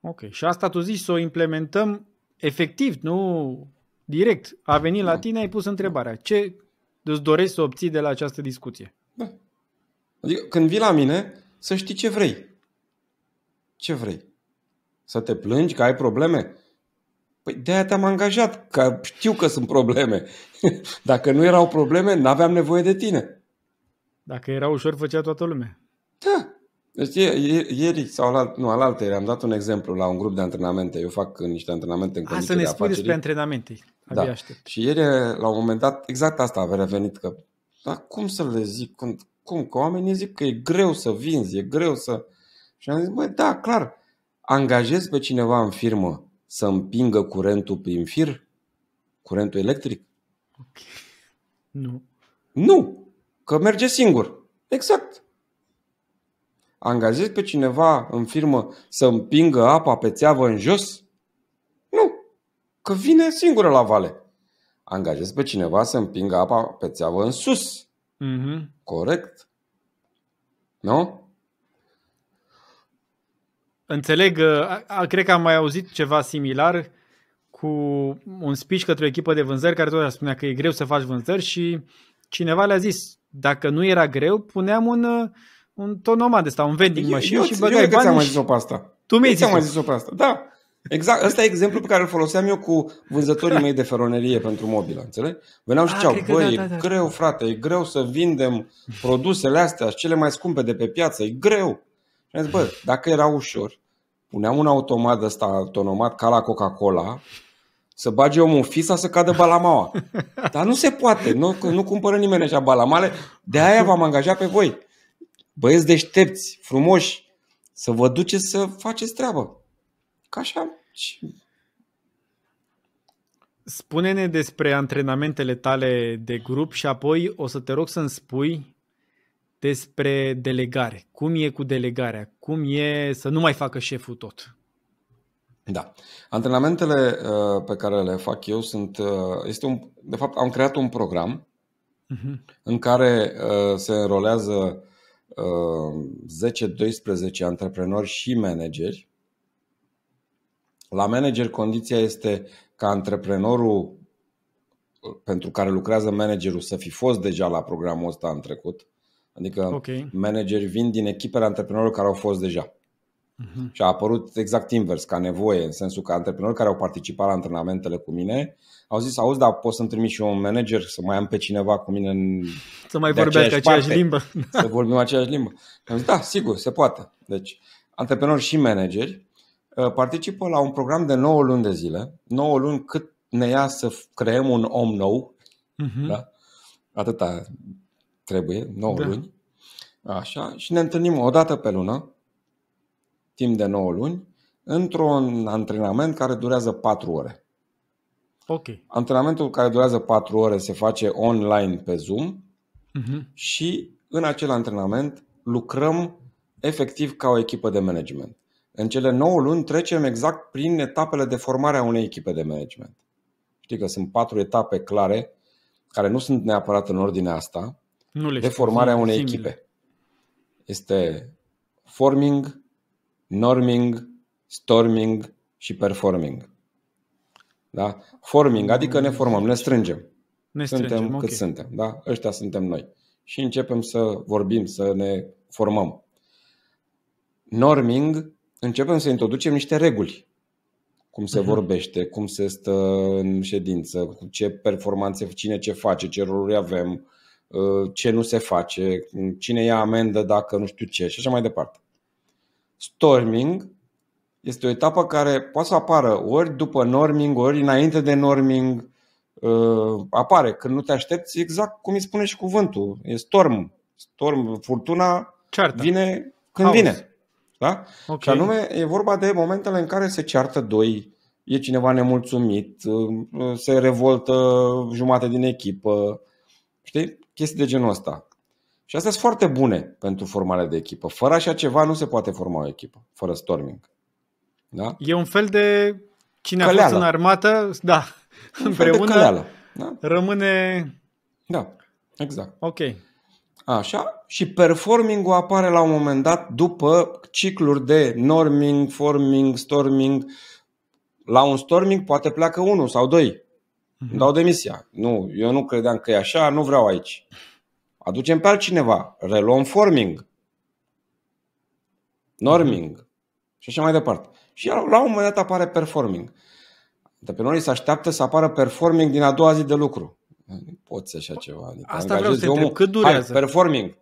Ok, și asta tu zici să o implementăm efectiv, nu direct. A venit da. la tine, ai pus întrebarea. Ce îți dorești să obții de la această discuție? Da. Adică când vii la mine, să știi ce vrei. Ce vrei? Să te plângi că ai probleme? Păi de-aia te-am angajat, că știu că sunt probleme. [laughs] Dacă nu erau probleme, n-aveam nevoie de tine. Dacă era ușor, făcea toată lumea. Da. Deci ieri sau la, nu, alaltă am dat un exemplu la un grup de antrenamente. Eu fac niște antrenamente în condiții de Să ne spui despre antrenamente. Abia da. aștept. Și ieri, la un moment dat, exact asta a revenit. Că, dar cum să le zic? Cum, cum? Că oamenii zic că e greu să vinzi, e greu să... Și am zis, băi, da, clar, angajez pe cineva în firmă să împingă curentul prin fir? Curentul electric? Okay. Nu. Nu! Că merge singur. Exact angajez pe cineva în firmă să împingă apa pe țeavă în jos? Nu, că vine singură la vale. Angajez pe cineva să împingă apa pe țeavă în sus. Mm-hmm. Corect? Nu? Înțeleg, uh, cred că am mai auzit ceva similar cu un speech către o echipă de vânzări care tot spunea că e greu să faci vânzări și cineva le-a zis, dacă nu era greu, puneam un uh, un tonomat asta, un vending machine eu, și băgai bani Eu am mai zis-o pe asta. Tu mi-ai zis-o. mai zis-o pe asta, da. Exact, ăsta e exemplu pe care îl foloseam eu cu vânzătorii mei de feronerie pentru mobilă, înțelegi? Veneau și ah, ziceau, da, băi, da, da, da. e greu, frate, e greu să vindem produsele astea, cele mai scumpe de pe piață, e greu. Și am zis, bă, dacă era ușor, puneam un automat ăsta autonomat ca la Coca-Cola, să bage omul în fisa să cadă balamaua. Dar nu se poate, nu, nu cumpără nimeni așa balamale, de aia v-am angajat pe voi băieți deștepți, frumoși, să vă duceți să faceți treabă. Ca așa. Spune-ne despre antrenamentele tale de grup și apoi o să te rog să-mi spui despre delegare. Cum e cu delegarea? Cum e să nu mai facă șeful tot? Da. Antrenamentele uh, pe care le fac eu sunt. Uh, este un, de fapt, am creat un program uh-huh. în care uh, se înrolează 10-12 uh, antreprenori și manageri. La manager condiția este ca antreprenorul uh, pentru care lucrează managerul să fi fost deja la programul ăsta în trecut. Adică okay. manageri vin din echipele antreprenorilor care au fost deja. Uh-huh. Și a apărut exact invers, ca nevoie, în sensul că antreprenori care au participat la antrenamentele cu mine au zis, auzi, dar poți să-mi trimiți și eu un manager, să mai am pe cineva cu mine în... [laughs] Să mai vorbească aceeași aceeași limbă. [laughs] Să vorbim aceeași limbă. Am zis, da, sigur, se poate. Deci, antreprenori și manageri uh, participă la un program de 9 luni de zile, 9 luni cât ne ia să creăm un om nou, uh-huh. da? atâta trebuie, 9 da. luni, așa, și ne întâlnim o dată pe lună, timp de 9 luni într-un antrenament care durează 4 ore. Ok. Antrenamentul care durează 4 ore se face online pe Zoom uh-huh. și în acel antrenament lucrăm efectiv ca o echipă de management. În cele 9 luni trecem exact prin etapele de formare a unei echipe de management. Știi că sunt patru etape clare, care nu sunt neapărat în ordinea asta, nu le de formarea unei echipe. Este forming, norming, storming și performing. Da? Forming, adică ne formăm, ne strângem. Ne strângem suntem okay. cât suntem, da? Ăștia suntem noi. Și începem să vorbim, să ne formăm. Norming, începem să introducem niște reguli. Cum se uh-huh. vorbește, cum se stă în ședință, cu ce performanțe, cine ce face, ce roluri avem, uh, ce nu se face, cine ia amendă dacă nu știu ce și așa mai departe. Storming este o etapă care poate să apară ori după norming, ori înainte de norming. Uh, apare când nu te aștepți exact cum îi spune și cuvântul. E storm. Storm, furtuna Ceartă. vine când Auzi. vine. Da? Okay. Și anume e vorba de momentele în care se ceartă doi, e cineva nemulțumit, uh, se revoltă jumate din echipă, știi? Chestii de genul ăsta. Și astea sunt foarte bune pentru formarea de echipă. Fără așa ceva nu se poate forma o echipă, fără storming. Da? E un fel de cine căleală. a fost în armată, da, un împreună căleală, da? rămâne... Da, exact. Ok. Așa, și performing-ul apare la un moment dat după cicluri de norming, forming, storming. La un storming poate pleacă unul sau doi. Mm-hmm. Îmi dau demisia. Nu, eu nu credeam că e așa, nu vreau aici aducem pe altcineva, reluăm forming, norming mhm. și așa mai departe. Și la un moment dat apare performing. Antreprenorii se așteaptă să apară performing din a doua zi de lucru. Nu poți așa ceva. Adică Asta vreau să omul, cât durează? Hai, performing. [laughs]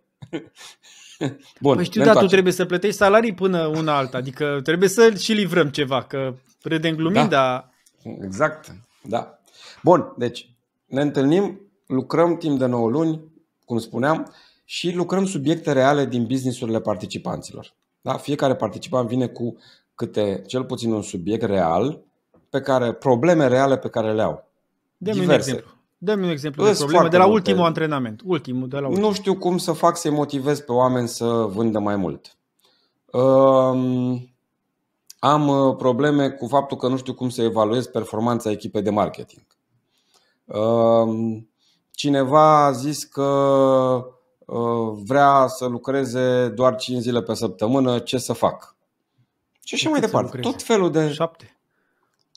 Bun, păi știu, dar tu trebuie să plătești salarii până una alta. Adică trebuie să și livrăm ceva, că râdem glumind, da. dar... Exact, da. Bun, deci ne întâlnim, lucrăm timp de 9 luni, cum spuneam, și lucrăm subiecte reale din businessurile participanților. Da? Fiecare participant vine cu câte cel puțin un subiect real, pe care probleme reale pe care le au. Dăm un exemplu. Dăm un exemplu de probleme de la multe. ultimul antrenament. Ultimul, de la ultimul. Nu știu cum să fac să-i motivez pe oameni să vândă mai mult. Um, am uh, probleme cu faptul că nu știu cum să evaluez performanța echipei de marketing. Um, cineva a zis că uh, vrea să lucreze doar 5 zile pe săptămână, ce să fac? Și așa mai departe. Tot felul de, 7.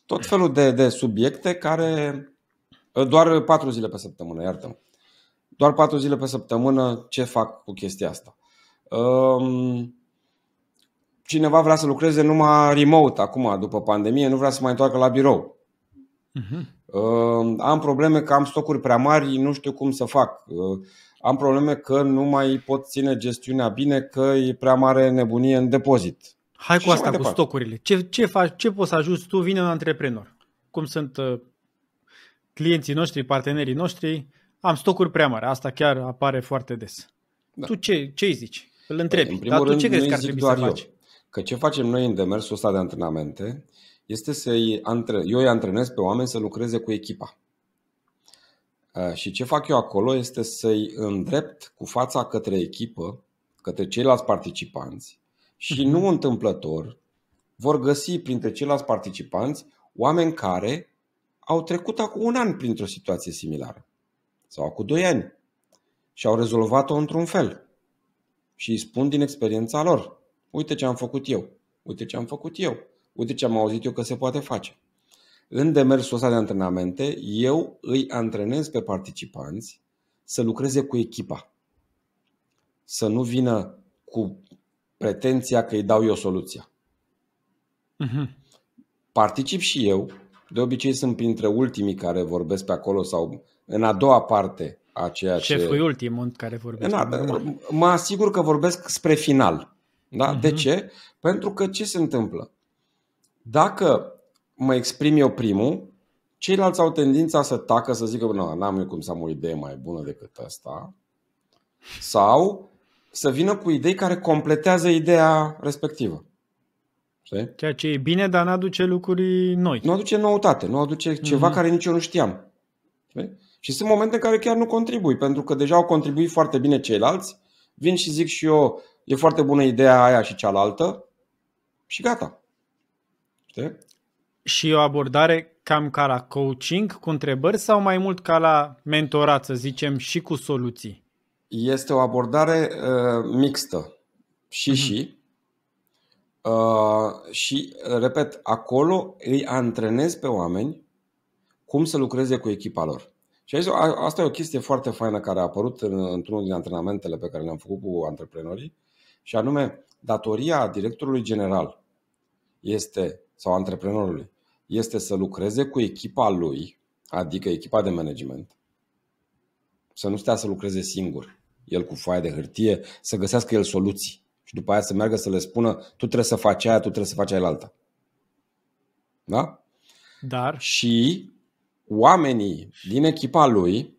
Tot felul de, de subiecte care. Uh, doar 4 zile pe săptămână, iartă Doar 4 zile pe săptămână, ce fac cu chestia asta? Um, cineva vrea să lucreze numai remote acum, după pandemie, nu vrea să mai întoarcă la birou. Uh-huh. Am probleme că am stocuri prea mari, nu știu cum să fac. Uh, am probleme că nu mai pot ține gestiunea bine, că e prea mare nebunie în depozit. Hai cu asta, cu departe. stocurile. Ce, ce, faci, ce poți să ajungi tu? Vine un antreprenor. Cum sunt uh, clienții noștri, partenerii noștri, am stocuri prea mari. Asta chiar apare foarte des. Da. Tu ce, ce îi zici? Îl păi, întrebi. În primul Dar tu ce crezi că ar trebui să faci? Eu. Că ce facem noi în demersul ăsta de antrenamente este să-i antre... eu îi antrenez pe oameni să lucreze cu echipa. Și ce fac eu acolo este să-i îndrept cu fața către echipă, către ceilalți participanți și mhm. nu întâmplător vor găsi printre ceilalți participanți oameni care au trecut acum un an printr-o situație similară sau acum doi ani și au rezolvat-o într-un fel și îi spun din experiența lor, uite ce am făcut eu, uite ce am făcut eu uite ce am auzit eu că se poate face. În demersul ăsta de antrenamente, eu îi antrenez pe participanți să lucreze cu echipa. Să nu vină cu pretenția că îi dau eu soluția. Uh-huh. Particip și eu. De obicei sunt printre ultimii care vorbesc pe acolo sau în a doua parte a ceea ce... Șeful ultimul în care vorbesc. Da, mă asigur că vorbesc spre final. Da? Uh-huh. De mhm. ce? Pentru că ce se întâmplă? Dacă mă exprim eu primul, ceilalți au tendința să tacă, să zică, nu, n-am eu cum să am o idee mai bună decât asta. Sau să vină cu idei care completează ideea respectivă. Știi? Ceea ce e bine, dar nu aduce lucruri noi. Nu aduce noutate, nu aduce mm-hmm. care nici eu nu știam. Știi? Și sunt momente în care chiar nu contribui, pentru că deja au contribuit foarte bine ceilalți, vin și zic și eu, e foarte bună ideea aia și cealaltă și gata. Da? Și o abordare cam ca la coaching cu întrebări sau mai mult ca la mentorat, să zicem, și cu soluții? Este o abordare uh, mixtă. Și mhm. și. Uh, și, repet, acolo îi antrenez pe oameni cum să lucreze cu echipa lor. Și aici, asta e o chestie foarte faină care a apărut în, într-unul din antrenamentele pe care le-am făcut cu antreprenorii, și anume, datoria directorului general este sau antreprenorului este să lucreze cu echipa lui, adică echipa de management, să nu stea să lucreze singur, el cu foaia de hârtie, să găsească el soluții și după aia să meargă să le spună tu trebuie să faci aia, tu trebuie să faci aia alta. Da? Dar? Și oamenii din echipa lui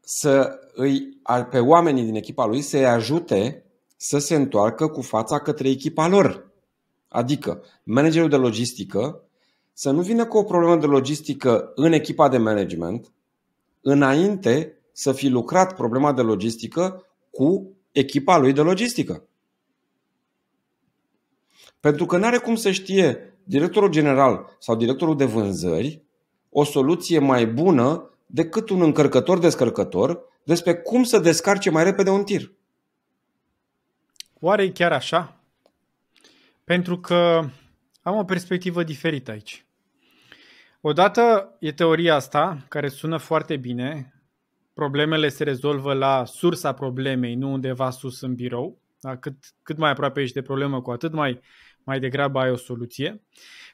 să îi, pe oamenii din echipa lui să-i ajute să se întoarcă cu fața către echipa lor. Adică managerul de logistică să nu vină cu o problemă de logistică în echipa de management înainte să fi lucrat problema de logistică cu echipa lui de logistică. Pentru că nu are cum să știe directorul general sau directorul de vânzări o soluție mai bună decât un încărcător-descărcător despre cum să descarce mai repede un tir. Oare e chiar așa? Pentru că am o perspectivă diferită aici. Odată e teoria asta, care sună foarte bine, problemele se rezolvă la sursa problemei, nu undeva sus în birou. Da? Cât, cât mai aproape ești de problemă, cu atât mai, mai degrabă ai o soluție.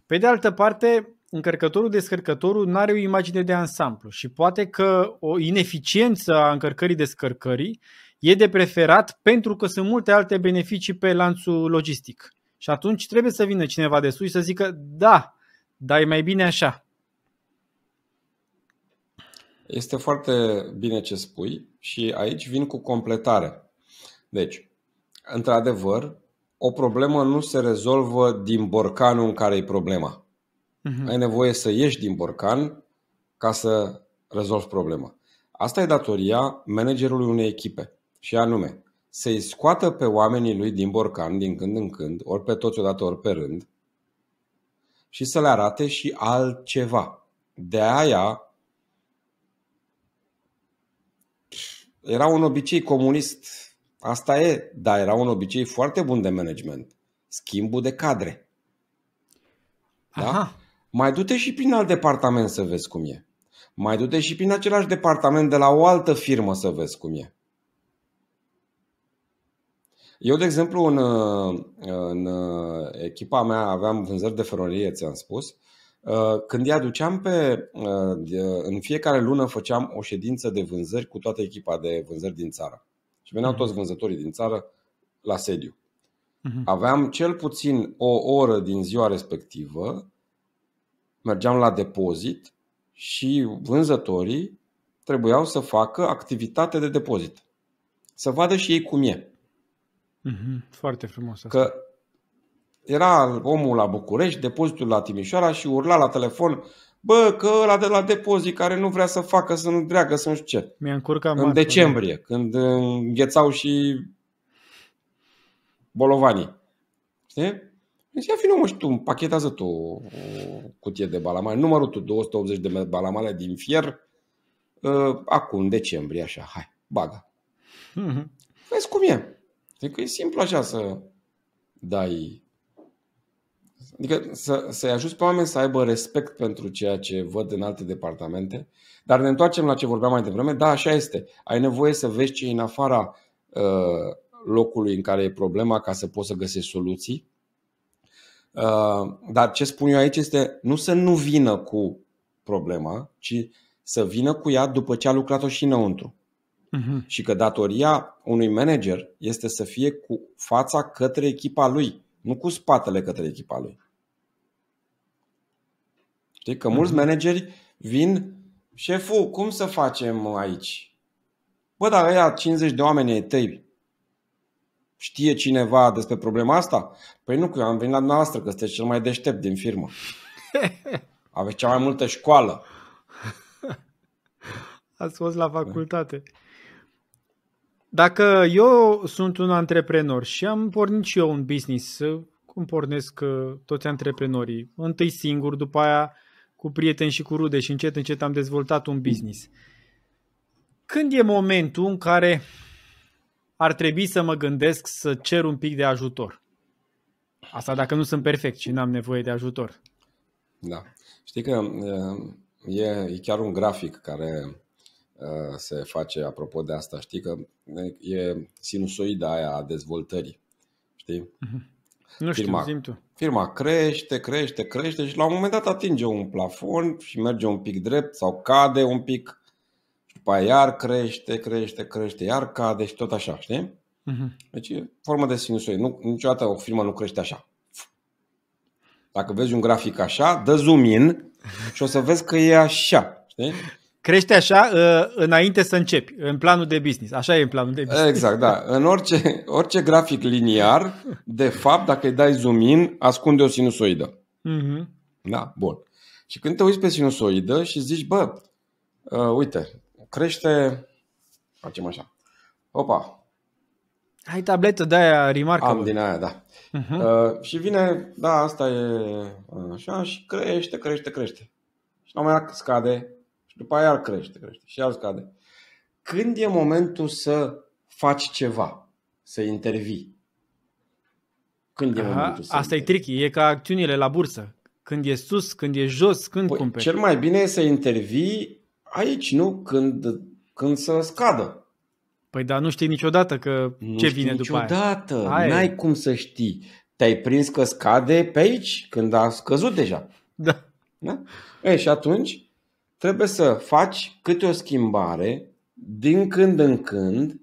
Pe de altă parte, încărcătorul, descărcătorul nu are o imagine de ansamblu și poate că o ineficiență a încărcării descărcării e de preferat pentru că sunt multe alte beneficii pe lanțul logistic. Și atunci trebuie să vină cineva de sus și să zică, da, dar e mai bine așa. Este foarte bine ce spui și aici vin cu completare. Deci, într-adevăr, o problemă nu se rezolvă din borcanul în care e problema. Uh-huh. Ai nevoie să ieși din borcan ca să rezolvi problema. Asta e datoria managerului unei echipe. Și anume, să-i scoată pe oamenii lui din borcan din când în când, ori pe toți odată, ori pe rând, și să le arate și altceva. De aia era un obicei comunist. Asta e, dar era un obicei foarte bun de management. Schimbul de cadre. Da? Aha. Da? Mai du-te și prin alt departament să vezi cum e. Mai du-te și prin același departament de la o altă firmă să vezi cum e. Eu, de exemplu, în, în echipa mea aveam vânzări de feronerie, ți-am spus. Când îi aduceam pe. În fiecare lună făceam o ședință de vânzări cu toată echipa de vânzări din țară. Și veneau mhm. toți vânzătorii din țară la sediu. Mhm. Aveam cel puțin o oră din ziua respectivă, mergeam la depozit și vânzătorii trebuiau să facă activitate de depozit. Să vadă și ei cum e. Mm-hmm. Foarte frumos asta. Că era omul la București, depozitul la Timișoara și urla la telefon bă, că ăla de la depozit care nu vrea să facă, să nu dreagă, să nu știu ce. Mi-a încurcat În marfă, decembrie, de. când înghețau și bolovanii. Știi? Deci ia vină, mă, și tu, împachetează tu o cutie de balamale, numărul tu, 280 de balamale din fier, ă, acum, decembrie, așa, hai, bagă. Mm-hmm. Vezi cum e. Zic că e simplu așa să dai. Adică să, să-i ajuți pe oameni să aibă respect pentru ceea ce văd în alte departamente. Dar ne întoarcem la ce vorbeam mai devreme. Da, așa este. Ai nevoie să vezi ce e în afara uh, locului în care e problema ca să poți să găsești soluții. Uh, dar ce spun eu aici este nu să nu vină cu problema, ci să vină cu ea după ce a lucrat-o și înăuntru uh-huh. și că datoria unui manager este să fie cu fața către echipa lui, nu cu spatele către echipa lui. Știi că uh-huh. mulți mhm. manageri vin, șeful, cum să facem aici? Bă, dar ăia 50 de oameni ai tăi, știe cineva despre problema asta? Păi nu, că eu am venit la dumneavoastră, că sunteți cel mai deștept din firmă. [laughs] Aveți cea mai multă școală. Ați fost la facultate. Da. Dacă eu sunt un antreprenor și am pornit și eu un business, cum pornesc uh, toți antreprenorii? Întâi singur, după aia cu prieteni și cu rude și încet, încet am dezvoltat un business. Când e momentul în care ar trebui să mă gândesc să cer un pic de ajutor? Asta dacă nu sunt perfect și n-am nevoie de ajutor. Da. Știi că uh, e, e chiar un grafic care Uh, se face apropo de asta, știi că e sinusoida aia a dezvoltării, știi? Mhm. Nu știu, firma, zim tu. Firma crește, crește, crește și la un moment dat atinge un plafon și merge un pic drept sau cade un pic și după aia iar crește, crește, crește, iar cade și tot așa, știi? Uh-huh. Deci e formă de sinusoidă. Nu, niciodată o firmă nu crește așa. Dacă vezi un grafic așa, dă zoom in și o să vezi că e așa, știi? Crește așa uh, înainte să începi, în planul de business. Așa e în planul de business. Exact, da. În orice, orice grafic liniar, de fapt, dacă îi dai zoom in, ascunde o sinusoidă. Uh-huh. Da, bun. Și când te uiți pe sinusoidă și zici, bă, uh, uite, crește, facem așa, opa. Hai tabletă de aia, remarcă. Am din aia, da. Uh-huh. Uh, și vine, da, asta e așa și crește, crește, crește. Și la un moment dat scade, și după aia crește, crește și iar scade. Când e momentul să faci ceva, să intervii? Când e Aha, momentul să Asta intervii? e tricky, e ca acțiunile la bursă. Când e sus, când e jos, când păi, cumperi. Cel mai bine e să intervii aici, nu? Când, când să scadă. Păi da, nu știi niciodată că nu ce vine după niciodată. aia. Niciodată, n-ai cum să știi. Te-ai prins că scade pe aici, când a scăzut deja. Da. da? E, și atunci trebuie să faci câte o schimbare din când în când,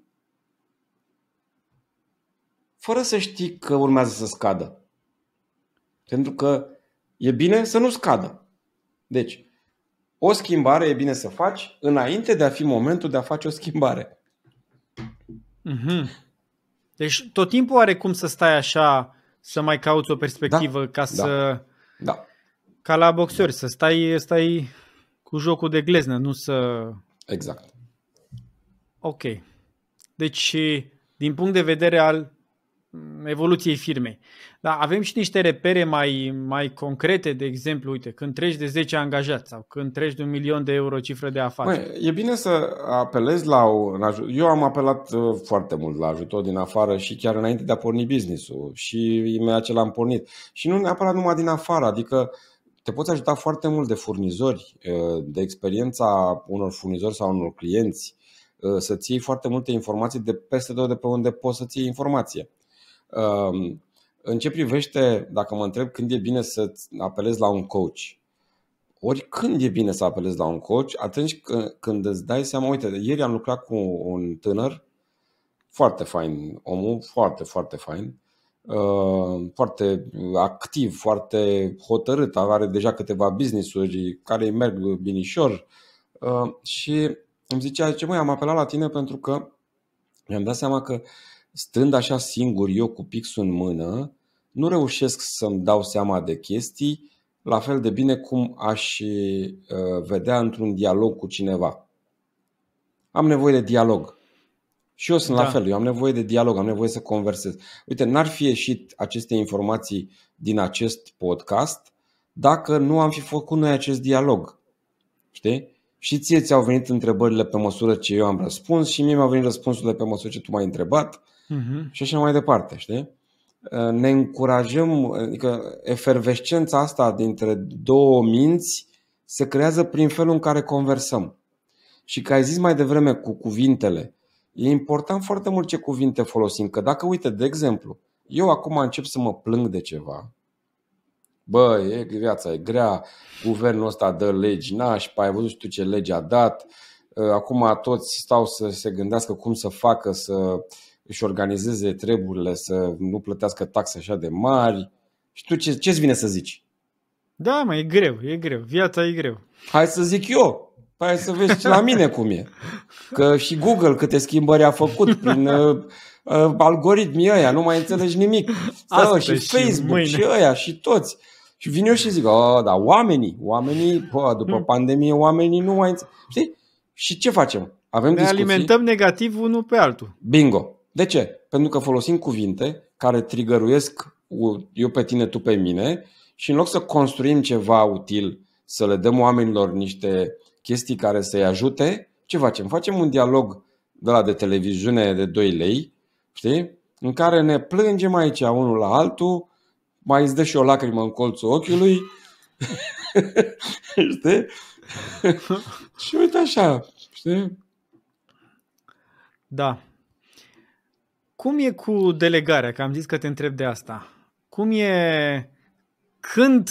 fără să știi că urmează să scadă. Pentru că e bine să nu scadă. Deci, o schimbare e bine să faci înainte de a fi momentul de a face o schimbare. Mm-hmm. Deci tot timpul are cum să stai așa, să mai cauți o perspectivă da, ca da. să... Da, da. Ca la boxeri, să stai, stai cu jocul de gleznă, nu să... Exact. Ok. Deci, din punct de vedere al evoluției firmei. Dar avem și niște repere mai, mai concrete, de exemplu, uite, când treci de 10 angajați sau când treci de un milion de euro cifră de afaceri. Măi, e bine să apelezi la un ajutor. Eu am apelat uh, foarte mult la ajutor din afară și chiar înainte de a porni business-ul și imediat ce l-am pornit. Și nu neapărat numai din afară, adică uh, te poți ajuta foarte mult de furnizori, ă, de experiența unor furnizori sau unor clienți, ă, să-ți iei foarte multe informații de peste tot de pe unde poți să-ți iei informație. În ce privește, dacă mă întreb când e bine să apelezi la un coach, ori când e bine să apelezi la un coach, atunci când îți dai seama, uite, ieri am lucrat cu un tânăr, foarte fain omul, foarte, foarte fain, Uh, foarte activ, foarte hotărât, are deja câteva business-uri care îi merg binișor uh, și îmi zicea, ce măi, am apelat la tine pentru că mi-am dat seama că stând așa singur eu cu pixul în mână, nu reușesc să-mi dau seama de chestii la fel de bine cum aș uh, vedea într-un dialog cu cineva. Am nevoie de dialog. Și eu sunt da. la fel, eu am nevoie de dialog, am nevoie să conversez. Uite, n-ar fi ieșit aceste informații din acest podcast dacă nu am fi făcut noi acest dialog. Știi? Și ție ți-au venit întrebările pe măsură ce eu am răspuns și mie mi-au venit răspunsurile pe măsură ce tu m-ai întrebat uh-huh. și așa mai departe, știi? Ne încurajăm, adică efervescența asta dintre două minți se creează prin felul în care conversăm. Și că ai zis mai devreme cu cuvintele, E important foarte mult ce cuvinte folosim, că dacă, uite, de exemplu, eu acum încep să mă plâng de ceva, bă, e, viața e grea, guvernul ăsta dă legi nașpa, ai văzut și tu ce lege a dat, ă, acum toți stau să se gândească cum să facă să își organizeze treburile, să nu plătească taxe așa de mari. Și tu ce, ce-ți vine să zici? Da, mă, e greu, e greu, viața e greu. Hai să zic eu, Păi să vezi și la mine cum e. Că și Google câte schimbări a făcut prin [laughs] uh, uh, algoritmii ăia, nu mai înțelegi nimic. Asta și Facebook și, și ăia și toți. Și vin eu și zic, oh, da, oamenii, oamenii, bă, după hmm. pandemie, oamenii nu mai înțeleg. Știi? Și ce facem? Avem ne discuții. alimentăm negativ unul pe altul. Bingo. De ce? Pentru că folosim cuvinte care trigăruiesc eu pe tine, tu pe mine și în loc să construim ceva util, să le dăm oamenilor niște chestii care să-i ajute, ce facem? Facem un dialog de la de televiziune de 2 lei, știi? În care ne plângem aici unul la altul, mai îți dă și o lacrimă în colțul ochiului, [laughs] știi? și uite așa, știi? Da. Cum e cu delegarea? Că am zis că te întreb de asta. Cum e când...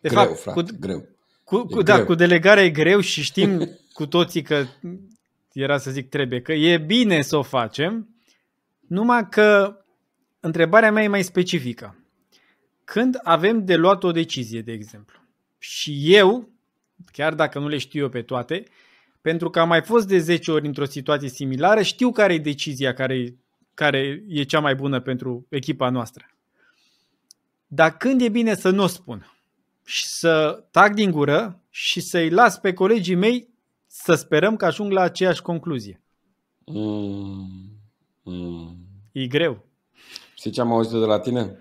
De greu, fapt, frate, cu... greu cu, cu, da, greu. cu delegarea e greu și știm cu toții că era să zic trebuie, că e bine să o facem, numai că întrebarea mea e mai specifică. Când avem de luat o decizie, de exemplu, și eu, chiar dacă nu le știu eu pe toate, pentru că am mai fost de 10 ori într-o situație similară, știu care e decizia care, care e cea mai bună pentru echipa noastră. Dar când e bine să nu o spun? și să tac din gură și să-i las pe colegii mei să sperăm că ajung la aceeași concluzie. Mm, mm. E greu. Știi ce am auzit de la tine?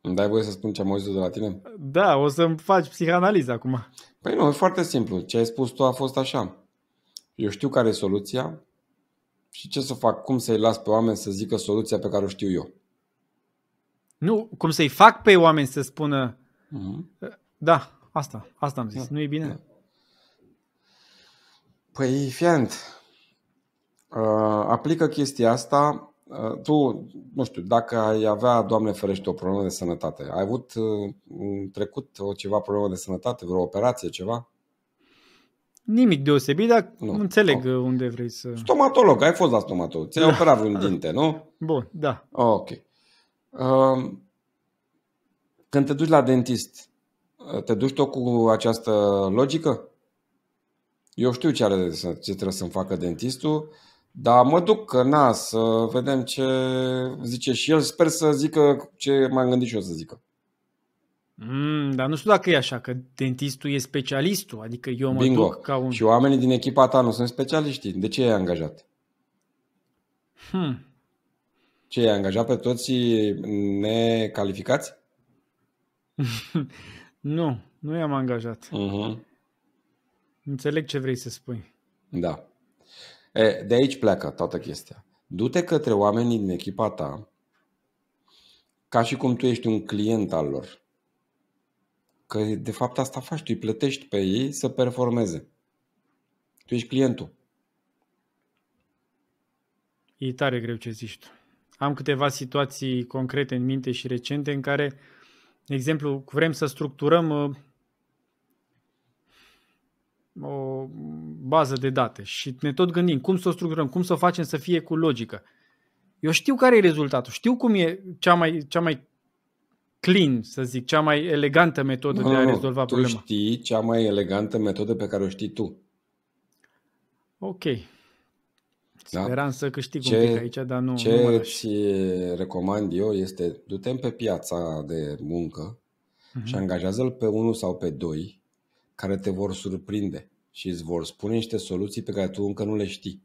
Îmi dai voie să spun ce am auzit de la tine? Da, o să-mi faci psihanaliză acum. Păi nu, e foarte simplu. Ce ai spus tu a fost așa. Eu știu care e soluția și ce să fac, cum să-i las pe oameni să zică soluția pe care o știu eu. Nu, cum să-i fac pe oameni să spună da, asta, asta am zis. Da. Nu e bine? Da. Păi, fiant, uh, aplică chestia asta uh, tu, nu știu, dacă ai avea, Doamne ferește, o problemă de sănătate, ai avut uh, în trecut o ceva problemă de sănătate, vreo operație, ceva? Nimic deosebit, dar nu. înțeleg oh. unde vrei să... Stomatolog, ai fost la stomatolog, ți-ai da. operat vreun dinte, nu? Bun, da. Ok. Um, când te duci la dentist, te duci tot cu această logică? Eu știu ce, are, ce trebuie să-mi facă dentistul, dar mă duc că na, să vedem ce zice și el. Sper să zică ce m-am gândit și eu să zică. Mm, dar nu știu dacă e așa, că dentistul e specialistul, adică eu mă Bingo. duc ca un... Și oamenii din echipa ta nu sunt specialiști. De ce e angajat? Hmm. Ce e angajat pe toți necalificați? [laughs] nu, nu i-am angajat. Uh-huh. Înțeleg ce vrei să spui. Da. E, de aici pleacă toată chestia. Du-te către oamenii din echipa ta ca și cum tu ești un client al lor. Că de fapt asta faci, tu îi plătești pe ei să performeze. Tu ești clientul. E tare greu ce zici tu. Am câteva situații concrete în minte și recente în care de exemplu, vrem să structurăm uh, o bază de date și ne tot gândim cum să o structurăm, cum să o facem să fie cu logică. Eu știu care e rezultatul, știu cum e cea mai, cea mai clean, să zic, cea mai elegantă metodă nu, de a rezolva problema. Tu știi cea mai elegantă metodă pe care o știi tu. Ok, da? Speram să câștig ce, un pic aici, dar nu. Ce nu îți recomand eu este du-te pe piața de muncă uh-huh. și angajează-l pe unul sau pe doi care te vor surprinde și îți vor spune niște soluții pe care tu încă nu le știi.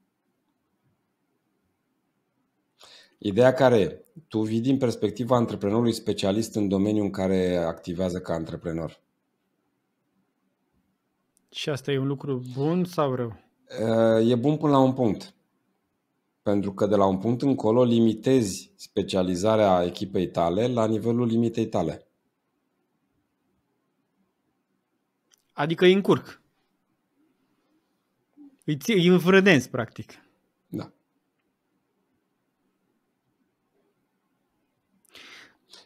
Ideea care tu vii din perspectiva antreprenorului specialist în domeniul în care activează ca antreprenor. Și asta e un lucru bun sau rău? E bun până la un punct. Pentru că de la un punct încolo limitezi specializarea echipei tale la nivelul limitei tale. Adică îi încurc. Îi, îi înfrădenți, practic. Da.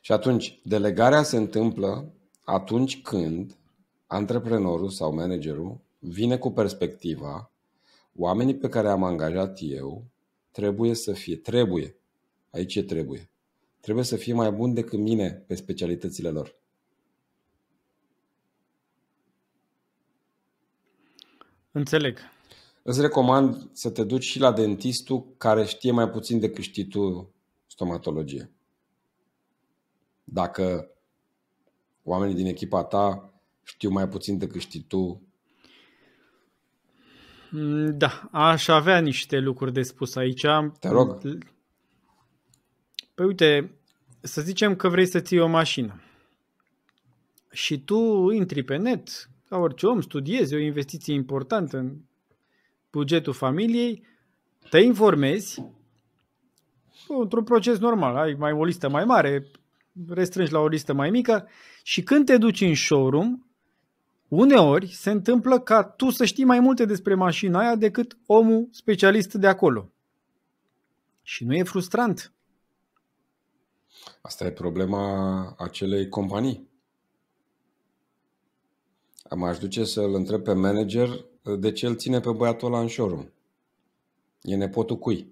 Și atunci, delegarea se întâmplă atunci când antreprenorul sau managerul vine cu perspectiva oamenii pe care am angajat eu trebuie să fie, trebuie, aici e trebuie, trebuie să fie mai bun decât mine pe specialitățile lor. Înțeleg. Îți recomand să te duci și la dentistul care știe mai puțin decât știi tu stomatologie. Dacă oamenii din echipa ta știu mai puțin decât știi tu Mm, da, aș avea niște lucruri de spus aici. Te rog. Păi uite, să zicem că vrei să ții o mașină și tu intri pe net, ca orice om, studiezi o investiție importantă în bugetul familiei, te informezi într-un proces normal, ai mai o listă mai mare, restrângi la o listă mai mică și când te duci în showroom, uneori se întâmplă ca tu să știi mai multe despre mașina aia decât omul specialist de acolo. Și nu e frustrant. Asta e problema acelei companii. Am aș duce să-l întreb pe manager de ce îl ține pe băiatul ăla în showroom. E nepotul cui?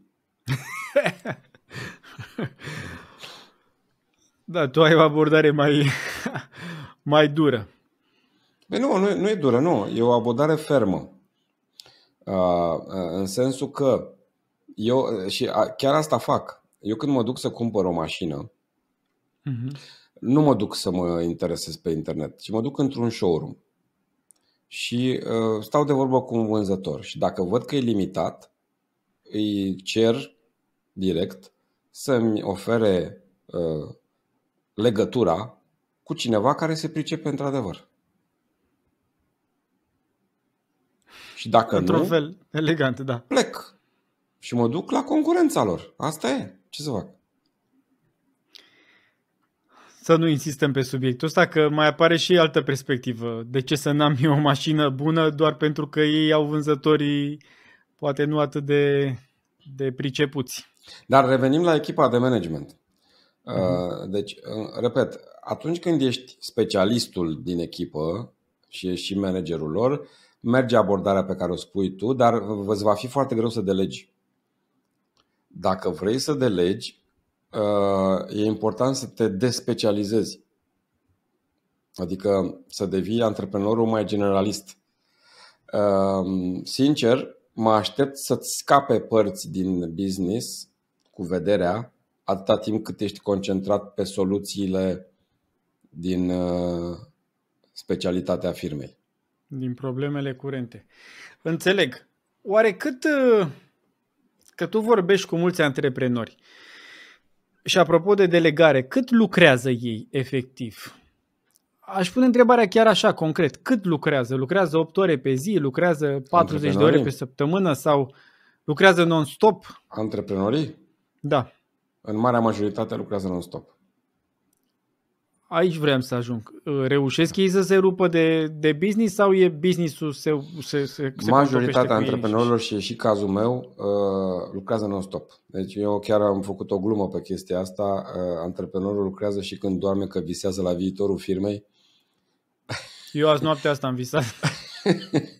[laughs] da, tu ai o abordare mai, [laughs] mai dură. Bă, păi nu, nu, nu e dură, nu. E o abordare fermă. În sensul că eu, și chiar asta fac, eu când mă duc să cumpăr o mașină, uh-huh. nu mă duc să mă interesez pe internet, ci mă duc într-un showroom și uh, stau de vorbă cu un vânzător și dacă văd că e limitat, îi cer direct să-mi ofere uh, legătura cu cineva care se pricepe într-adevăr. Și dacă într o nu, fel elegant, da. plec și mă duc la concurența lor. Asta e. Ce să fac? Să nu insistăm pe subiectul ăsta, că mai apare și altă perspectivă. De ce să n-am eu o mașină bună doar pentru că ei au vânzătorii poate nu atât de, de pricepuți. Dar revenim la echipa de management. Mhm. Uh, deci, uh, repet, atunci când ești specialistul din echipă și ești și managerul lor, merge abordarea pe care o spui tu, dar îți va fi foarte greu să delegi. Dacă vrei să delegi, uh, e important să te despecializezi. Adică să devii antreprenorul mai generalist. Uh, sincer, mă aștept să-ți scape părți din business cu vederea atâta timp cât ești concentrat pe soluțiile din uh, specialitatea firmei. Din problemele curente. Înțeleg. Oare cât uh, că tu vorbești cu mulți antreprenori și apropo de delegare, cât lucrează ei efectiv? Aș pune întrebarea chiar așa, concret. Cât lucrează? Lucrează 8 ore pe zi? Lucrează 40 de ore pe săptămână? Sau lucrează non-stop? Antreprenorii? Da. În marea majoritate lucrează non-stop. Aici vreau să ajung. Uh, reușesc ei să se rupă de, de business sau e businessul se, se, se, se Majoritatea antreprenorilor și e și cazul meu uh, lucrează non-stop. Deci eu chiar am făcut o glumă pe chestia asta. Uh, antreprenorul lucrează și când doarme că visează la viitorul firmei. Eu azi noaptea asta am visat. [laughs]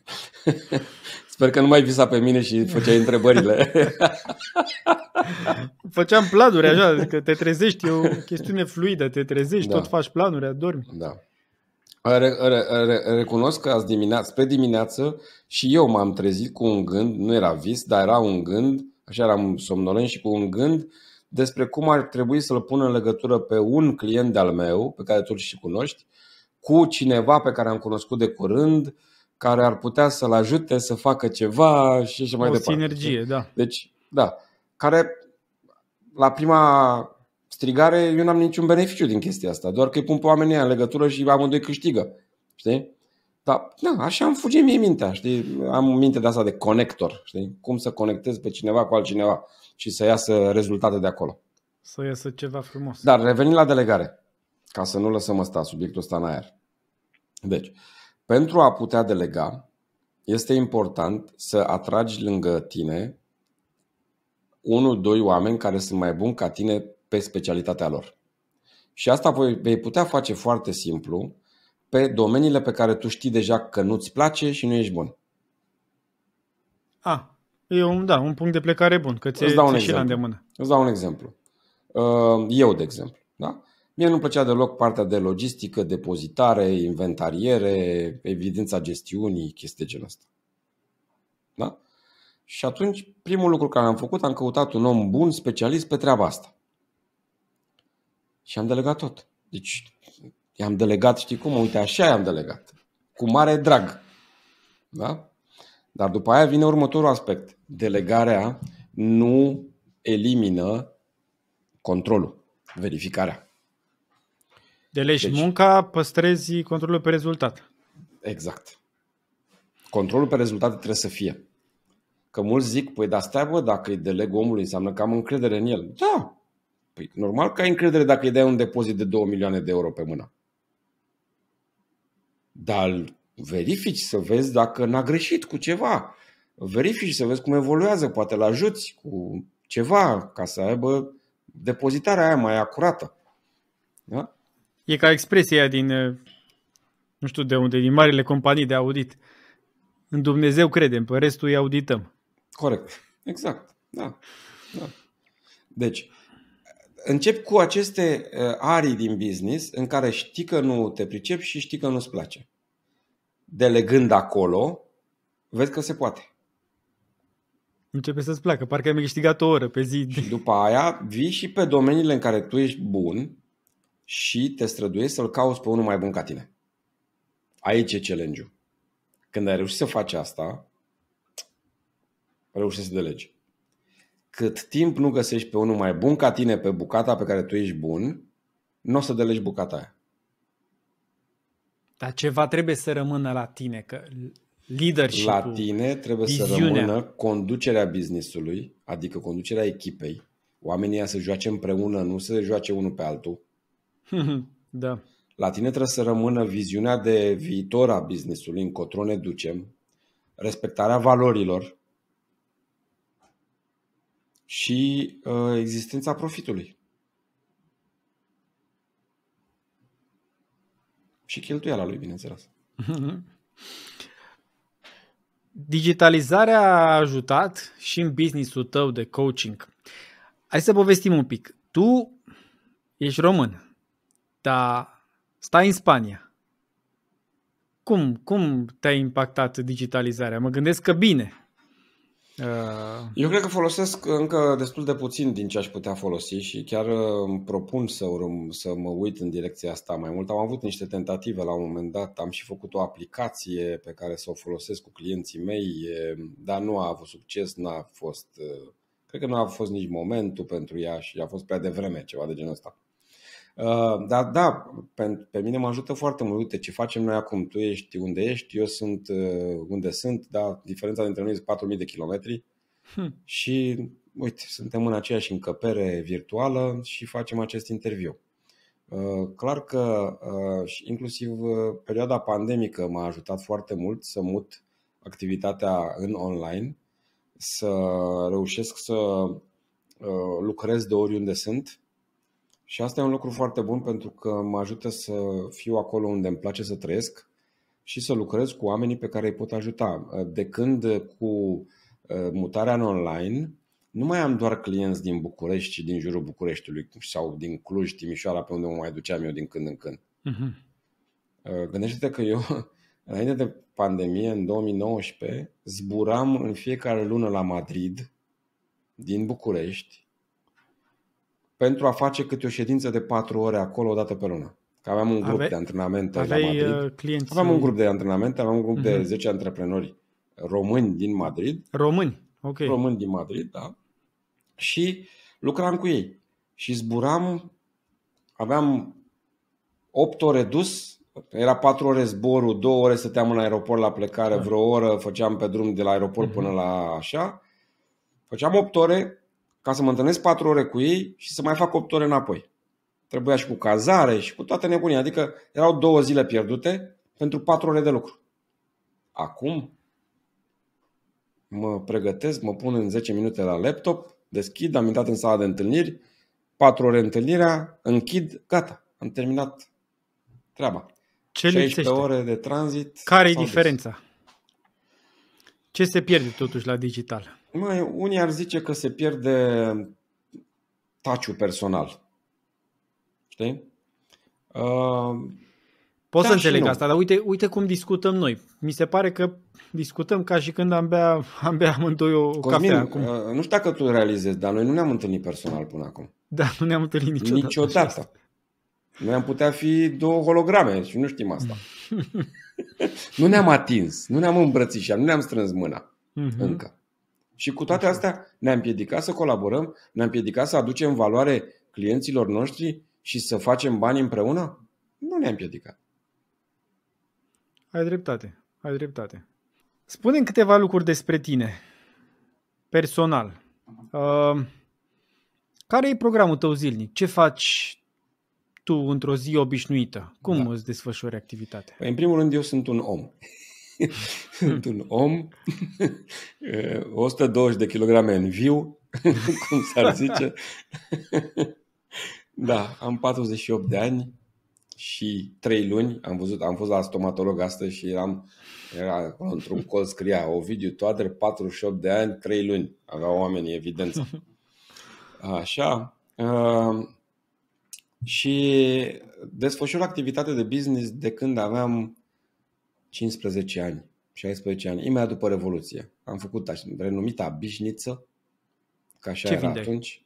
[laughs] Sper că nu mai visa pe mine și făceai întrebările. [laughs] Făceam planuri așa, că te trezești, e o chestiune fluidă, te trezești, da. tot faci planuri, adormi. Da. Re, re, re, recunosc că azi dimineață, spre dimineață și eu m-am trezit cu un gând, nu era vis, dar era un gând, așa eram somnolent și cu un gând despre cum ar trebui să-l pun în legătură pe un client de-al meu, pe care tu și cunoști, cu cineva pe care am cunoscut de curând, uh, care ar putea să-l ajute să facă ceva și așa mai o departe. O sinergie, deci, da. Deci, da, care la prima strigare eu n-am niciun beneficiu din chestia asta, doar că îi pun pe oamenii în legătură și amândoi câștigă, știi? Dar, da, așa am fuge mie mintea, știi? Am minte de asta de conector, știi? Cum să conectez pe cineva cu altcineva și să iasă rezultate de acolo. Să iasă ceva frumos. Dar revenind la delegare, ca să nu lăsăm asta subiectul ăsta în aer. Deci, uh, pentru a putea delega, este important să atragi lângă tine unul, doi oameni care sunt mai buni ca tine pe specialitatea lor. Și asta vei putea face foarte simplu pe domeniile pe care tu știi deja că nu-ți place și nu ești bun. A, ah, e un, da, un punct de plecare bun, că ți-e, dau ți un și exemplu. la îndemână. Îți dau un exemplu. Uh, eu, de exemplu. Da? Mie nu-mi plăcea deloc partea de logistică, depozitare, inventariere, evidența gestiunii, chestii de genul ăsta. Da? Și atunci, primul lucru care am făcut, am căutat un om bun, specialist pe treaba asta. Și am delegat tot. Deci, i-am delegat, știi cum? Uite, așa i-am delegat. Cu mare drag. Da? Dar după aia vine următorul aspect. Delegarea nu elimină controlul, verificarea. Delegi deci, munca, păstrezi controlul pe rezultat. Exact. Controlul pe rezultat trebuie să fie. Că mulți zic, păi da, stai bă, dacă îi deleg omului înseamnă că am încredere în el. Da, păi normal că ai încredere dacă îi dai un depozit de 2 milioane de euro pe mână. Dar verifici să vezi dacă n-a greșit cu ceva. Verifici să vezi cum evoluează, poate l ajuți cu ceva ca să aibă depozitarea aia mai acurată. Da? E ca expresia din, uh, nu știu de unde, din marile companii de audit. În Dumnezeu credem, pe restul îi audităm. Corect. Exact. Da. da. Deci, încep cu aceste uh, arii din business în care știi că nu te pricepi și știi că nu-ți place. Delegând acolo, vezi că se poate. Începe să-ți placă, parcă ai câștigat o oră pe zi. Și după aia vii și pe domeniile în care tu ești bun și te străduiești să-l cauți pe unul mai bun ca tine. Aici e challenge-ul. Când ai reușit să faci asta, reușești să delegi. Cât timp nu găsești pe unul mai bun ca tine pe bucata pe care tu ești bun, nu o să delegi bucata aia. Dar ceva trebuie să rămână la tine, că leadership La tine trebuie viziunea. să rămână conducerea businessului, adică conducerea echipei, oamenii să joace împreună, nu să se joace unul pe altul, Mhm, da. La tine trebuie să rămână viziunea de viitor a businessului, încotro ne ducem, respectarea valorilor și uh, existența profitului. Și cheltuiala lui, bineînțeles. Mhm. Digitalizarea a ajutat și în businessul tău de coaching. Hai să povestim un pic. Tu ești român, dar stai în Spania. Cum, cum te-a impactat digitalizarea? Mă gândesc că bine. Eu cred că folosesc încă destul de puțin din ce aș putea folosi și chiar uh, îmi propun să, urm, să mă uit în direcția asta mai mult. Am avut niște tentative la un moment dat, am și făcut o aplicație pe care să o folosesc cu clienții mei, dar nu a avut succes, n-a fost, uh, cred că nu a fost nici momentul pentru ea și a fost prea devreme ceva de genul ăsta. Uh, dar da, pe, pe mine mă ajută foarte mult. Uite ce facem noi acum. Tu ești unde ești, eu sunt uh, unde sunt, dar diferența dintre noi este 4.000 de kilometri. Hmm. Și uite, suntem în aceeași încăpere virtuală și facem acest interviu. Uh, clar că inclusiv perioada pandemică m-a ajutat foarte mult să mut activitatea în online, să reușesc să lucrez de oriunde sunt, și asta e un lucru foarte bun pentru că mă ajută să fiu acolo unde îmi place să trăiesc și să lucrez cu oamenii pe care îi pot ajuta. De când cu uh, mutarea în online, nu mai am doar clienți din București și din jurul Bucureștiului sau din Cluj, Timișoara, pe unde mă mai duceam eu din când în când. Uh-huh. Gândește-te că eu, [laughs] înainte de pandemie, în 2019, zburam în fiecare lună la Madrid, din București, pentru a face câte o ședință de patru ore acolo o dată pe lună. Că aveam un grup Ave... de antrenamente Aveai la Madrid. Uh, Clienții... Aveam un uh, grup de antrenamente, aveam un grup uh-huh. de 10 mhm. antreprenori români din Madrid. Români, ok. Români din Madrid, da. Și lucram cu ei. Și zburam, aveam 8 ore dus, era 4 ore zborul, 2 ore stăteam în aeroport la plecare, da. vreo oră făceam pe drum de la aeroport uh-huh. până la așa. Făceam 8 ore, ca să mă întâlnesc 4 ore cu ei și să mai fac 8 ore înapoi. Trebuia și cu cazare și cu toate nebunii. Adică erau două zile pierdute pentru 4 ore de lucru. Acum mă pregătesc, mă pun în 10 minute la laptop, deschid, am intrat în sala de întâlniri, 4 ore întâlnirea, închid, gata, am terminat treaba. Ce 16 ore de tranzit. Care e diferența? Des. Ce se pierde totuși la digital? mai, unii ar zice că se pierde taciu personal. Știi? Uh, Pot să înțeleg asta, dar uite, uite cum discutăm noi. Mi se pare că discutăm ca și când am bea, [laughs] am bea amândoi o Cosmin, cafea. Uh, acum. Uh, nu știu dacă tu realizezi, dar noi nu ne-am întâlnit personal până acum. Da, nu ne-am întâlnit niciodată. Niciodată. Noi am putea fi două holograme și nu știm asta. [laughs] nu ne-am atins, nu ne-am îmbrățișat, nu ne-am strâns mâna uh-huh. încă. Și cu toate astea ne-a împiedicat să colaborăm, ne-a împiedicat să aducem valoare clienților noștri și să facem bani împreună? Nu ne-a împiedicat. Ai dreptate, ai dreptate. Spune câteva lucruri despre tine, personal. Uh, care e programul tău zilnic? Ce faci tu într-o zi obișnuită? Cum da. îți desfășori activitatea? Păi, în primul rând, eu sunt un om sunt [laughs] un om, 120 [laughs] eh, de kilograme în viu, [laughs] cum s-ar zice. da, am 48 de ani și 3 luni. Am, văzut, am fost la stomatolog astăzi și eram era, într-un col scria Ovidiu Toader, 48 de ani, 3 luni. Aveau oameni evidență. Așa. Uh, și desfășur activitate de business de când aveam 15 ani, 16 ani, imediat după Revoluție. Am făcut așa, renumita bișniță, ca așa Ce era vindeai? atunci.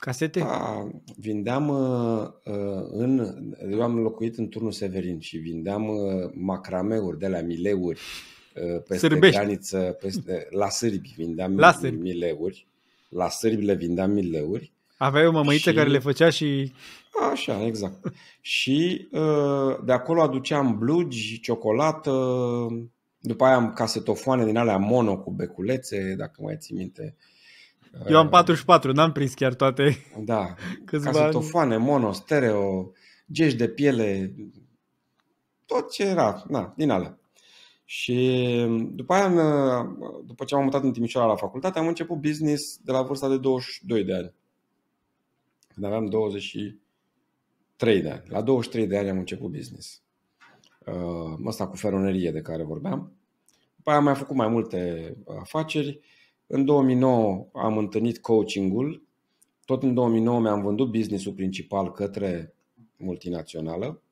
Casete? A, vindeam uh, uh, în... Eu am locuit în turnul Severin și vindeam uh, macrameuri de la mileuri uh, peste Sârbești. graniță, peste, la sârbi vindeam la sârbi. mileuri. La sârbi le vindeam mileuri Aveai o mămăiță și... care le făcea și... Așa, exact. și ă, de acolo aduceam blugi, ciocolată, după aia am casetofoane din alea mono cu beculețe, dacă mai ții minte. Eu am 44, ă, n-am prins chiar toate. Da, [laughs] Câțiva casetofoane, ani. mono, stereo, gești de piele, tot ce era, na, din alea. Și după aia, după ce am mutat în Timișoara la facultate, am început business de la vârsta de 22 de ani când aveam 23 de ani. La 23 de ani am început business. Uh, cu feronerie de care vorbeam. După aia am mai făcut mai multe afaceri. În 2009 am întâlnit coachingul. Tot în 2009 mi-am vândut businessul principal către multinațională.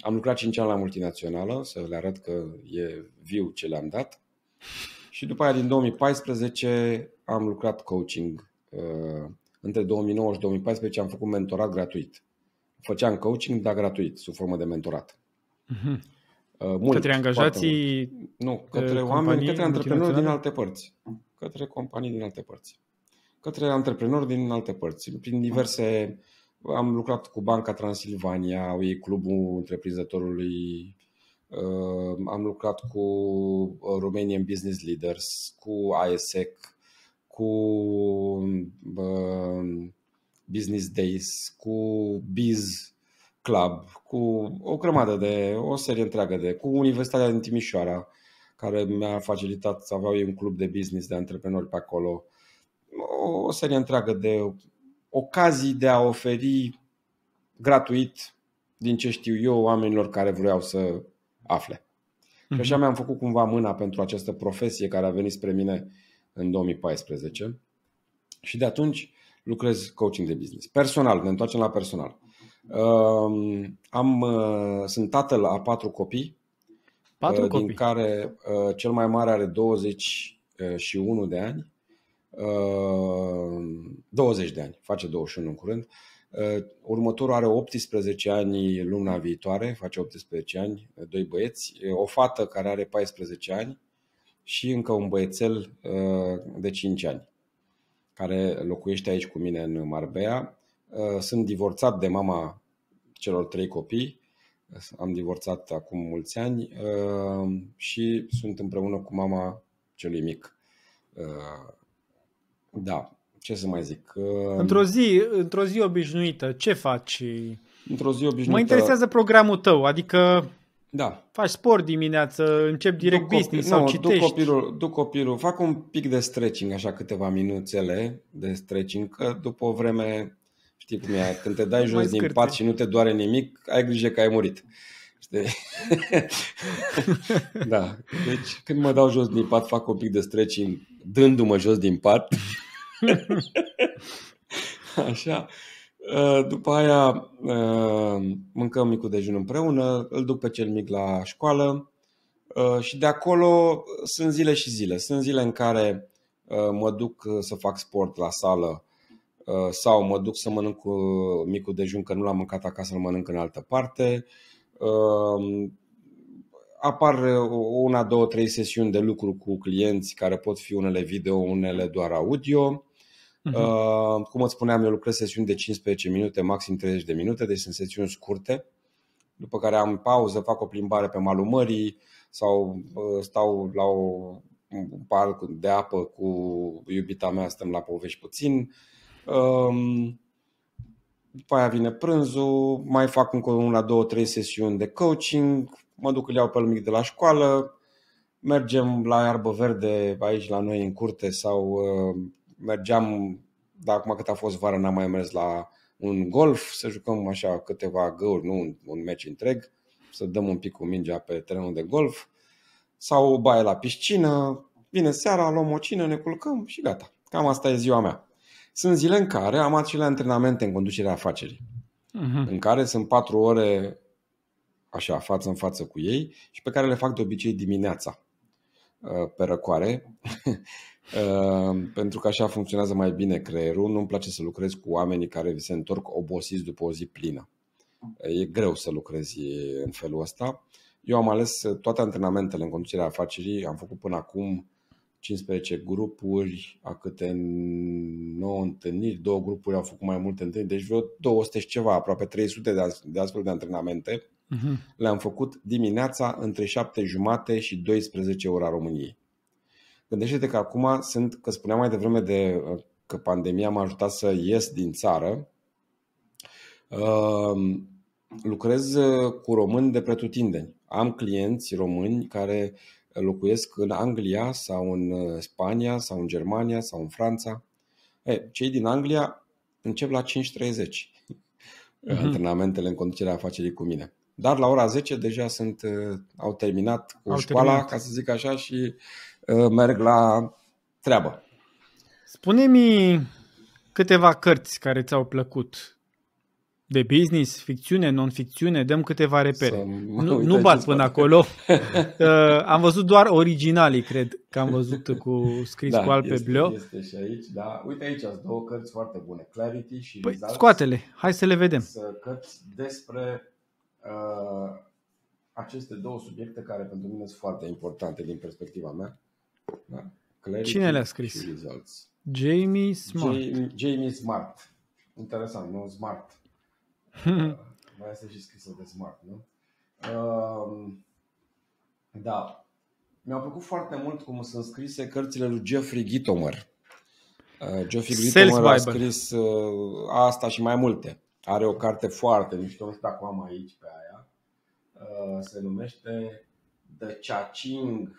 Am lucrat 5 ani la multinațională, să le arăt că e viu ce le-am dat. Și după aia, din 2014, am lucrat coaching uh, între 2009 și 2014 am făcut mentorat gratuit. Făceam coaching, dar gratuit, sub formă de mentorat. Mm-hmm. Uh, Mult, către angajații? Mult. Nu, către oameni, către antreprenori din alte părți. Către companii din alte părți. Către antreprenori din alte părți. Prin diverse... Am lucrat cu Banca Transilvania, au ei clubul întreprinzătorului uh, am lucrat cu Romanian Business Leaders, cu ASEC, cu uh, Business Days, cu Biz Club, cu o grămadă de, o serie întreagă de, cu Universitatea din Timișoara, care mi-a facilitat să aveau un club de business de antreprenori pe acolo. O, o serie întreagă de ocazii de a oferi gratuit, din ce știu eu, oamenilor care vreau să afle. Mm-hmm. Și așa mhm. mi-am făcut cumva mâna pentru această profesie care a venit spre mine uh, în 2014 și de atunci lucrez coaching de business. Personal, ne întoarcem la personal. Am, uh, sunt tatăl a patru copii, patru uh, din copii. care uh, cel mai mare are 21 de ani, 20 de ani, face 21 în curând. Următorul are 18 ani luna viitoare, face 18 ani, doi băieți, o fată care are 14 ani și încă un băiețel uh, de 5 ani care locuiește aici cu mine în Marbea. Uh, sunt divorțat de mama celor trei copii, am divorțat acum mulți ani uh, și sunt împreună cu mama celui mic. Da, ce să mai zic? Într-o zi, într-o zi obișnuită, ce faci? Într-o zi obișnuită... Mă interesează programul tău, adică da. Faci sport dimineață, încep direct du business sau nu, citești. Duc copilul, duc copilul, fac un pic de stretching, așa câteva minuțele de stretching, că după o vreme, știi cum e, când te dai jos din pat și nu te doare nimic, ai grijă că ai murit. [laughs] da. Deci când mă dau jos din pat, fac un pic de stretching dându-mă jos din pat. [laughs] așa. Eh, după aia eh, mâncăm micul dejun împreună, îl duc pe cel mic la școală eh, și de acolo sunt zile și zile. Sunt zile în care mă duc să fac sport la sală sau mă duc să mănânc cu micul dejun că nu l-am mâncat acasă, îl mănânc în altă parte. Apar una, două, trei sesiuni de lucru cu clienți care pot fi unele video, unele doar audio Uh-huh. Uh, cum îți spuneam, eu lucrez sesiuni de 15 minute, maxim 30 de minute, deci sunt sesiuni scurte, după care am pauză, fac o plimbare pe malul mării sau uh, stau la o, un parc de apă cu iubita mea, stăm la povești puțin. Uh, după aia vine prânzul, mai fac încă una, două, trei sesiuni de coaching, mă duc, îl iau pe mic de la școală, mergem la iarbă verde aici la noi în curte sau uh, mergeam, dar acum cât a fost vara n-am mai mers la un golf, să jucăm așa câteva găuri, nu un, un meci întreg, să dăm un pic cu mingea pe terenul de golf sau o baie la piscină, vine seara, luăm o cină, ne culcăm și gata. Cam asta e ziua mea. Sunt zile în care am acele antrenamente în conducerea afacerii, uh-huh. în care sunt patru ore așa, față în față cu ei și pe care le fac de obicei dimineața uh, pe răcoare [laughs] Ehm, pentru că așa funcționează mai bine creierul. Nu-mi place să lucrez cu oamenii care vi se întorc obosiți după o zi plină. E greu să lucrezi în felul ăsta. Eu am ales toate antrenamentele în conducerea afacerii. Am făcut până acum 15 grupuri, a câte 9 întâlniri, două grupuri au făcut mai multe întâlniri, deci vreo 200 și ceva, aproape 300 de, de astfel de antrenamente. Uh-huh. Le-am făcut dimineața între 7 jumate și 12 ora României. Gândește-te că acum sunt, că spuneam mai devreme de că pandemia m-a ajutat să ies din țară, lucrez cu români de pretutindeni. Am clienți români care locuiesc în Anglia sau în Spania sau în Germania sau în Franța. E, cei din Anglia încep la 5.30 uh-huh. Mhm. antrenamentele în conducerea afacerii cu mine. Dar la ora 10 deja sunt, au terminat cu au școala, terminat. ca să zic așa, și Uh, merg la treabă. Spune-mi câteva cărți care ți-au plăcut de business, ficțiune, non-ficțiune, dăm câteva repere. Nu, nu bat până acolo. [laughs] uh, am văzut doar originalii, cred că am văzut cu scris da, cu alb pe bleu. Este și aici, da. Uite aici sunt două cărți foarte bune, Clarity și păi, Results. Scoatele, hai să le vedem. Cărți despre uh, aceste două subiecte care pentru mine sunt foarte importante din perspectiva mea. Da? Cine le-a scris? Results. Jamie Smart. Jamie, Jamie Smart. Interesant, nu Smart. Mai [laughs] este și scrisă de Smart, nu? Uh, da. Mi-a plăcut foarte mult cum sunt scrise cărțile lui Jeffrey Gitomer. Uh, ehm, Jeffrey Gitomer a scris uh, asta și mai multe. Are o carte foarte mișto, nu știu dacă am aici pe aia. Uh, se numește The Chaching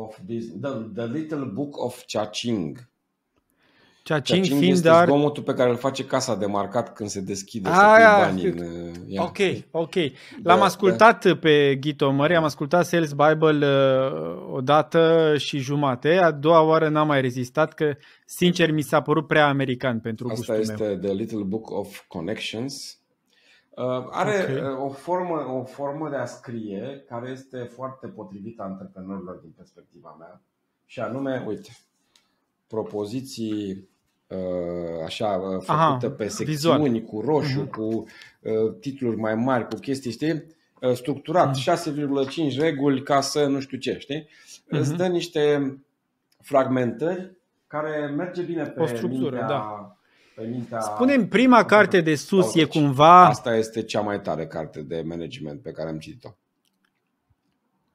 of Business, the, the Little Book of Cha-Ching. Cha-Ching, Cha-Ching fiind este dar... zgomotul pe care îl face casa de marcat când se deschide să pui banii. în, uh, ia. Ok, ok. [laughs] Da, L-am da, ascultat da. pe Ghito Mări, am ascultat Sales Bible uh, o dată și jumate, a doua oară n-am mai rezistat că sincer mi s-a părut prea american pentru Asta gustul este meu. The Little Book of Connections Uh, are okay. Uh, o, formă, o formă de a scrie care este foarte potrivită antreprenorilor din perspectiva mea și anume, uite, propoziții uh, așa făcute Aha, pe secțiuni vizual. cu roșu, uh-huh. cu titluri mai mari, cu chestii, știi? structurat, mhm. uh-huh. 6,5 reguli ca să nu știu ce, știi? Uh-huh. Îți mhm. dă niște fragmente care merge bine pe o structură, mintea da pe mintea... prima carte de sus e cumva... Asta este cea mai tare carte de management pe care am citit-o.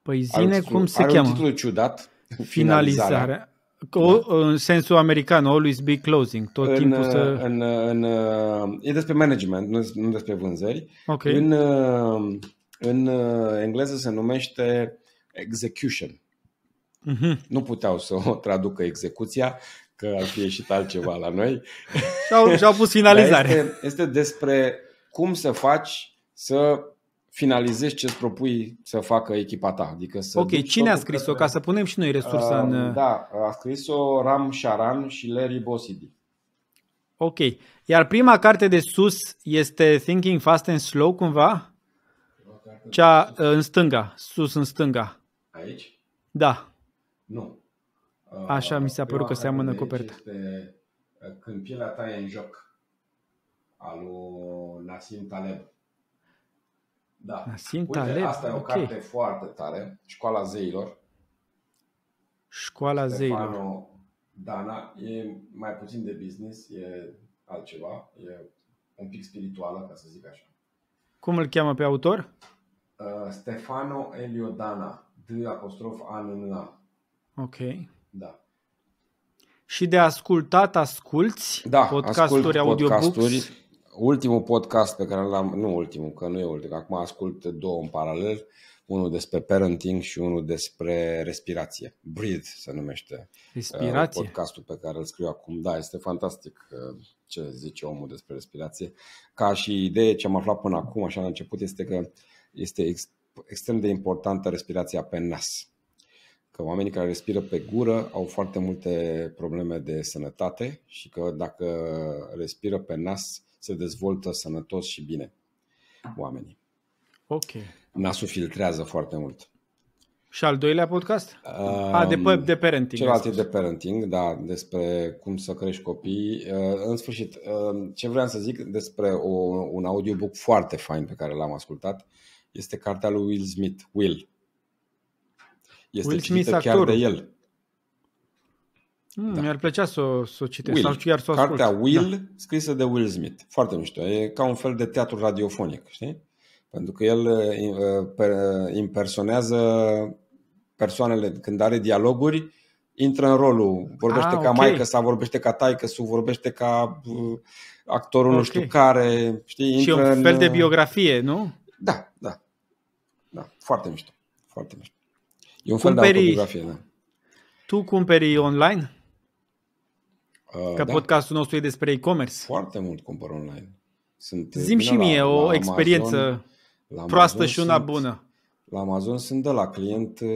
Păi zine are cum se are cheamă. Are un titlu ciudat. Finalizarea. O, da. În sensul american, always be closing, tot în, timpul să... Uh, în, uh, în, uh, e despre management, nu, nu despre vânzări. Okay. În, în engleză se numește execution. Uh-huh. Nu puteau să o [laughs] traducă execuția, că ar fi ieșit altceva la noi. [laughs] Și-au, și-au pus [laughs] finalizare. este, este despre cum să faci să finalizezi ce îți propui să facă echipa ta. Adică să ok, cine a scris-o? Ca să punem și noi resursa uh, în... Da, a scris-o Ram Sharan și Larry Bosidi. Ok. Iar prima carte de sus este Thinking Fast and Slow, cumva? Cea în stânga, sus în stânga. Aici? Da. Nu. Așa mi s-a părut că seamănă coperta. Este uh, când pielea ta e în joc, al lui Nassim Taleb. Da. Nassim Uite, Taleb, asta e o okay. carte foarte tare, Școala Zeilor. Școala Stefano Zeilor. Dana e mai puțin de business, e altceva, e un pic spirituală, ca să zic așa. Cum îl cheamă pe autor? Uh, Stefano Eliodana, D apostrof A, N, N, A. Ok. Da. Și de ascultat, asculți da, podcasturi, ascult audiobooks? Podcasturi. Ultimul podcast pe care l-am, nu ultimul, că nu e ultimul, acum ascult două în paralel, unul despre parenting și unul despre respirație. Breathe se numește uh, respirație. podcastul pe care îl scriu acum. Da, este fantastic uh, ce zice omul despre respirație. Ca și idee, ce am aflat până acum, așa la început, este că este ex- extrem de importantă respirația pe nas că oamenii care respiră pe gură au foarte multe probleme de sănătate și că dacă respiră pe nas se dezvoltă sănătos și bine oamenii. Ok. Nasul filtrează foarte mult. Și al doilea podcast? Um, A, ah, de, de parenting. Celălalt e de parenting, da, despre cum să crești copii. Uh, în sfârșit, uh, ce vreau să zic despre o, un audiobook foarte fain pe care l-am ascultat este cartea lui Will Smith, Will, este Will Smith chiar actorul. de el. Mm, da. Mi-ar plăcea să, o, să o citesc Will. sau chiar să o ascult. Da. Will, da. scrisă de Will Smith. Foarte mișto. E ca un fel de teatru radiofonic, știi? Pentru că el eh, eh, impersonează persoanele când are dialoguri, intră în rolul, vorbește ah, ca okay. maică sau vorbește ca taică sau vorbește ca eh, actorul okay. nu știu care, știi, intră Și un fel în... de biografie, nu? Da, da. Da, foarte mișto. Foarte mișto. E un fel cumperi, de autobiografie, da. Tu cumperi online? Uh, Că da. podcastul nostru e despre e-commerce. Foarte mult cumpăr online. Sunt Zim și mie la, o la experiență Amazon, la proastă și una sunt, bună. La Amazon sunt de la client, uh,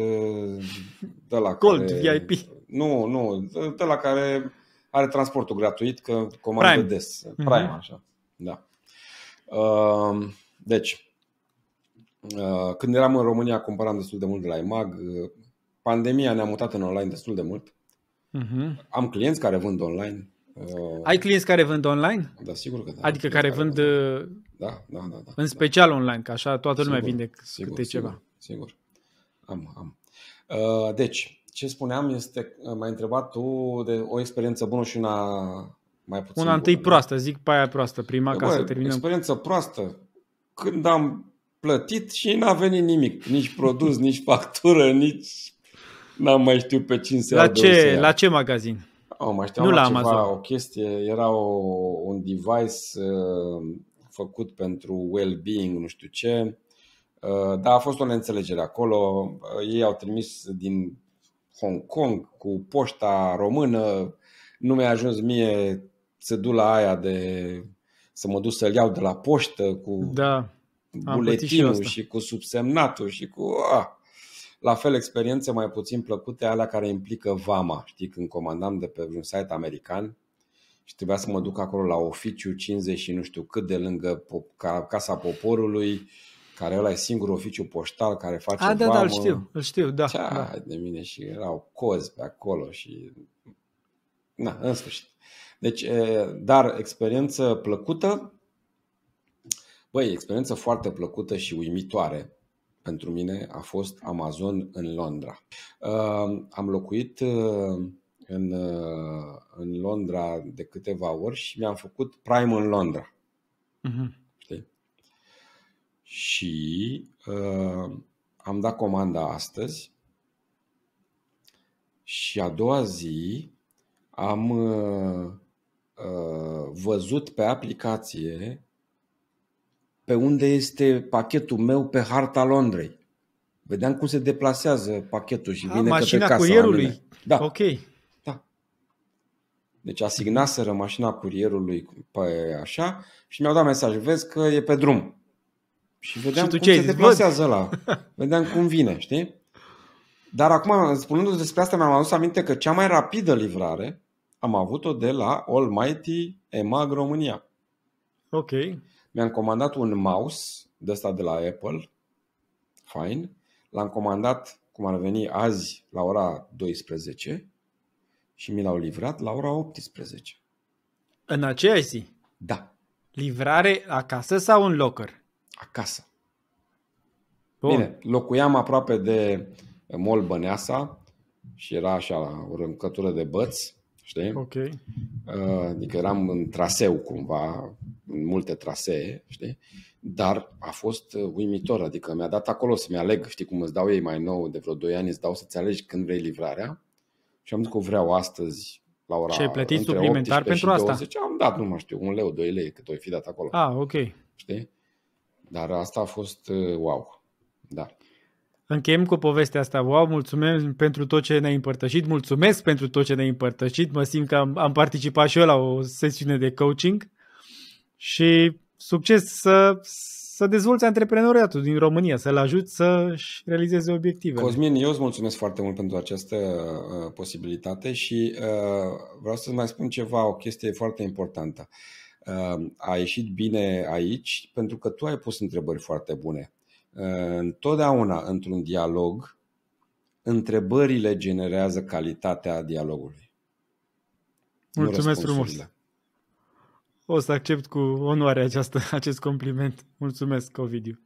de la Gold, care, VIP. Nu, nu, de, de la care are transportul gratuit, că comandă Prime. des. Mhm. Prime, uh-huh. așa. Da. Uh, deci, Uh, când eram în România, cumpăram destul de mult de la EMAG. Uh, pandemia ne-a mutat în online destul de mult. Uh-huh. Am clienți care vând online. Uh, Ai clienți care vând online? Da, sigur că da. Adică care, care vând, da, da, da, da, în special da. online, că așa toată lumea sigur, vinde câte sigur, ceva. Sigur, am, am. Deci, ce spuneam este, m-ai întrebat tu de o experiență bună și una mai puțin Una bună. întâi da? proastă, zic pe aia proastă, prima Bă, păi ca să terminăm. Experiență proastă. Când am plătit și n-a venit nimic, nici produs, nici factură, nici n-am mai știu pe cine se La ce, la ce magazin? Oh, mai nu la, la ceva, Amazon. o chestie, era o, un device uh, făcut pentru well-being, nu știu ce, uh, dar a fost o neînțelegere acolo. Uh, ei au trimis din Hong Kong cu poșta română, nu mi-a ajuns mie la aia de să mă duc să-l iau de la poștă cu da buletinul și, și cu subsemnatul și cu... A, la fel, experiențe mai puțin plăcute, alea care implică vama. Știi, când comandam de pe un site american și trebuia să mă duc acolo la oficiu 50 și nu știu cât de lângă Casa Poporului, care ăla e singurul oficiu poștal care face A, da, da, îl știu, îl știu, da, Cea, da. de mine și erau cozi pe acolo și... Na, în sfârșit. Deci, dar experiență plăcută, Băi, experiență foarte plăcută și uimitoare pentru mine a fost Amazon în Londra. Uh, am locuit uh, în, uh, în Londra de câteva ori și mi-am făcut Prime în Londra. Uh-huh. Știi? Și uh, am dat comanda astăzi și a doua zi am uh, uh, văzut pe aplicație pe unde este pachetul meu pe harta Londrei. Vedeam cum se deplasează pachetul și vine A, către casa curierului. Da. Ok. Da. Deci asignaseră mașina curierului pe așa și mi-au dat mesaj, vezi că e pe drum. Și vedeam și cum se deplasează la. [laughs] Vedeam cum vine, știi? Dar acum, spunându despre asta, mi-am adus aminte că cea mai rapidă livrare am avut-o de la Almighty EMAG România. Ok. Mi-am comandat un mouse de ăsta de la Apple, fine, l-am comandat cum ar veni azi la ora 12 și mi l-au livrat la ora 18. În aceeași zi? Da. Livrare acasă sau în locker? Acasă. Bun. Bine, locuiam aproape de Mol Băneasa și era așa la o râmcătură de băți Știi? Ok. Uh, adică eram în traseu cumva, în multe trasee, știi? Dar a fost uh, uimitor, adică mi-a dat acolo să-mi aleg, știi cum îți dau ei mai nou, de vreo 2 ani îți dau să-ți alegi când vrei livrarea și am zis că o vreau astăzi la ora Și ai plătit suplimentar pentru 20. asta? Am dat, nu mai știu, un leu, 2 lei, cât o fi dat acolo. Ah, ok. Știi? Dar asta a fost uh, wow. Da. Încheiem cu povestea asta. Wow, Mulțumesc pentru tot ce ne-ai împărtășit, mulțumesc pentru tot ce ne-ai împărtășit. Mă simt că am, am participat și eu la o sesiune de coaching și succes să, să dezvolți antreprenoriatul din România, să-l ajut să-și realizeze obiective. Cosmin, eu îți mulțumesc foarte mult pentru această uh, posibilitate și uh, vreau să mai spun ceva, o chestie foarte importantă. Uh, a ieșit bine aici pentru că tu ai pus întrebări foarte bune Eh, întotdeauna, într-un dialog, întrebările generează calitatea dialogului. Mulțumesc frumos! O să accept cu onoare această, acest compliment. Mulțumesc, Covidiu.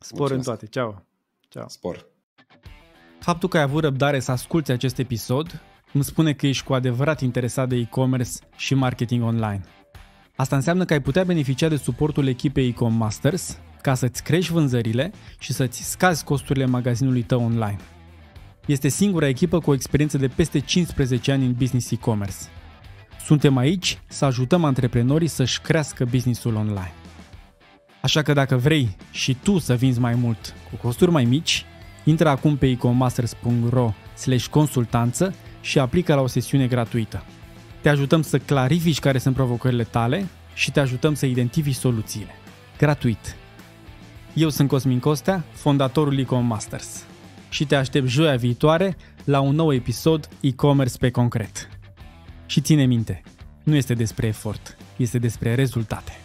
Spor Mulțumesc. în toate! Ceau! Ceau! Spor! Faptul că ai avut răbdare să asculti acest episod îmi spune că ești cu adevărat interesat de e-commerce și marketing online. Asta înseamnă că ai putea beneficia de suportul echipei Ecom Masters – ca să-ți crești vânzările și să-ți scazi costurile magazinului tău online. Este singura echipă cu o experiență de peste 15 ani în business e-commerce. Suntem aici să ajutăm antreprenorii să-și crească businessul online. Așa că dacă vrei și tu să vinzi mai mult cu costuri mai mici, intră acum pe ecomasters.ro slash consultanță și aplică la o sesiune gratuită. Te ajutăm să clarifici care sunt provocările tale și te ajutăm să identifici soluțiile. Gratuit! Eu sunt Cosmin Costea, fondatorul Ecom Masters și te aștept joia viitoare la un nou episod e-commerce pe concret. Și ține minte, nu este despre efort, este despre rezultate.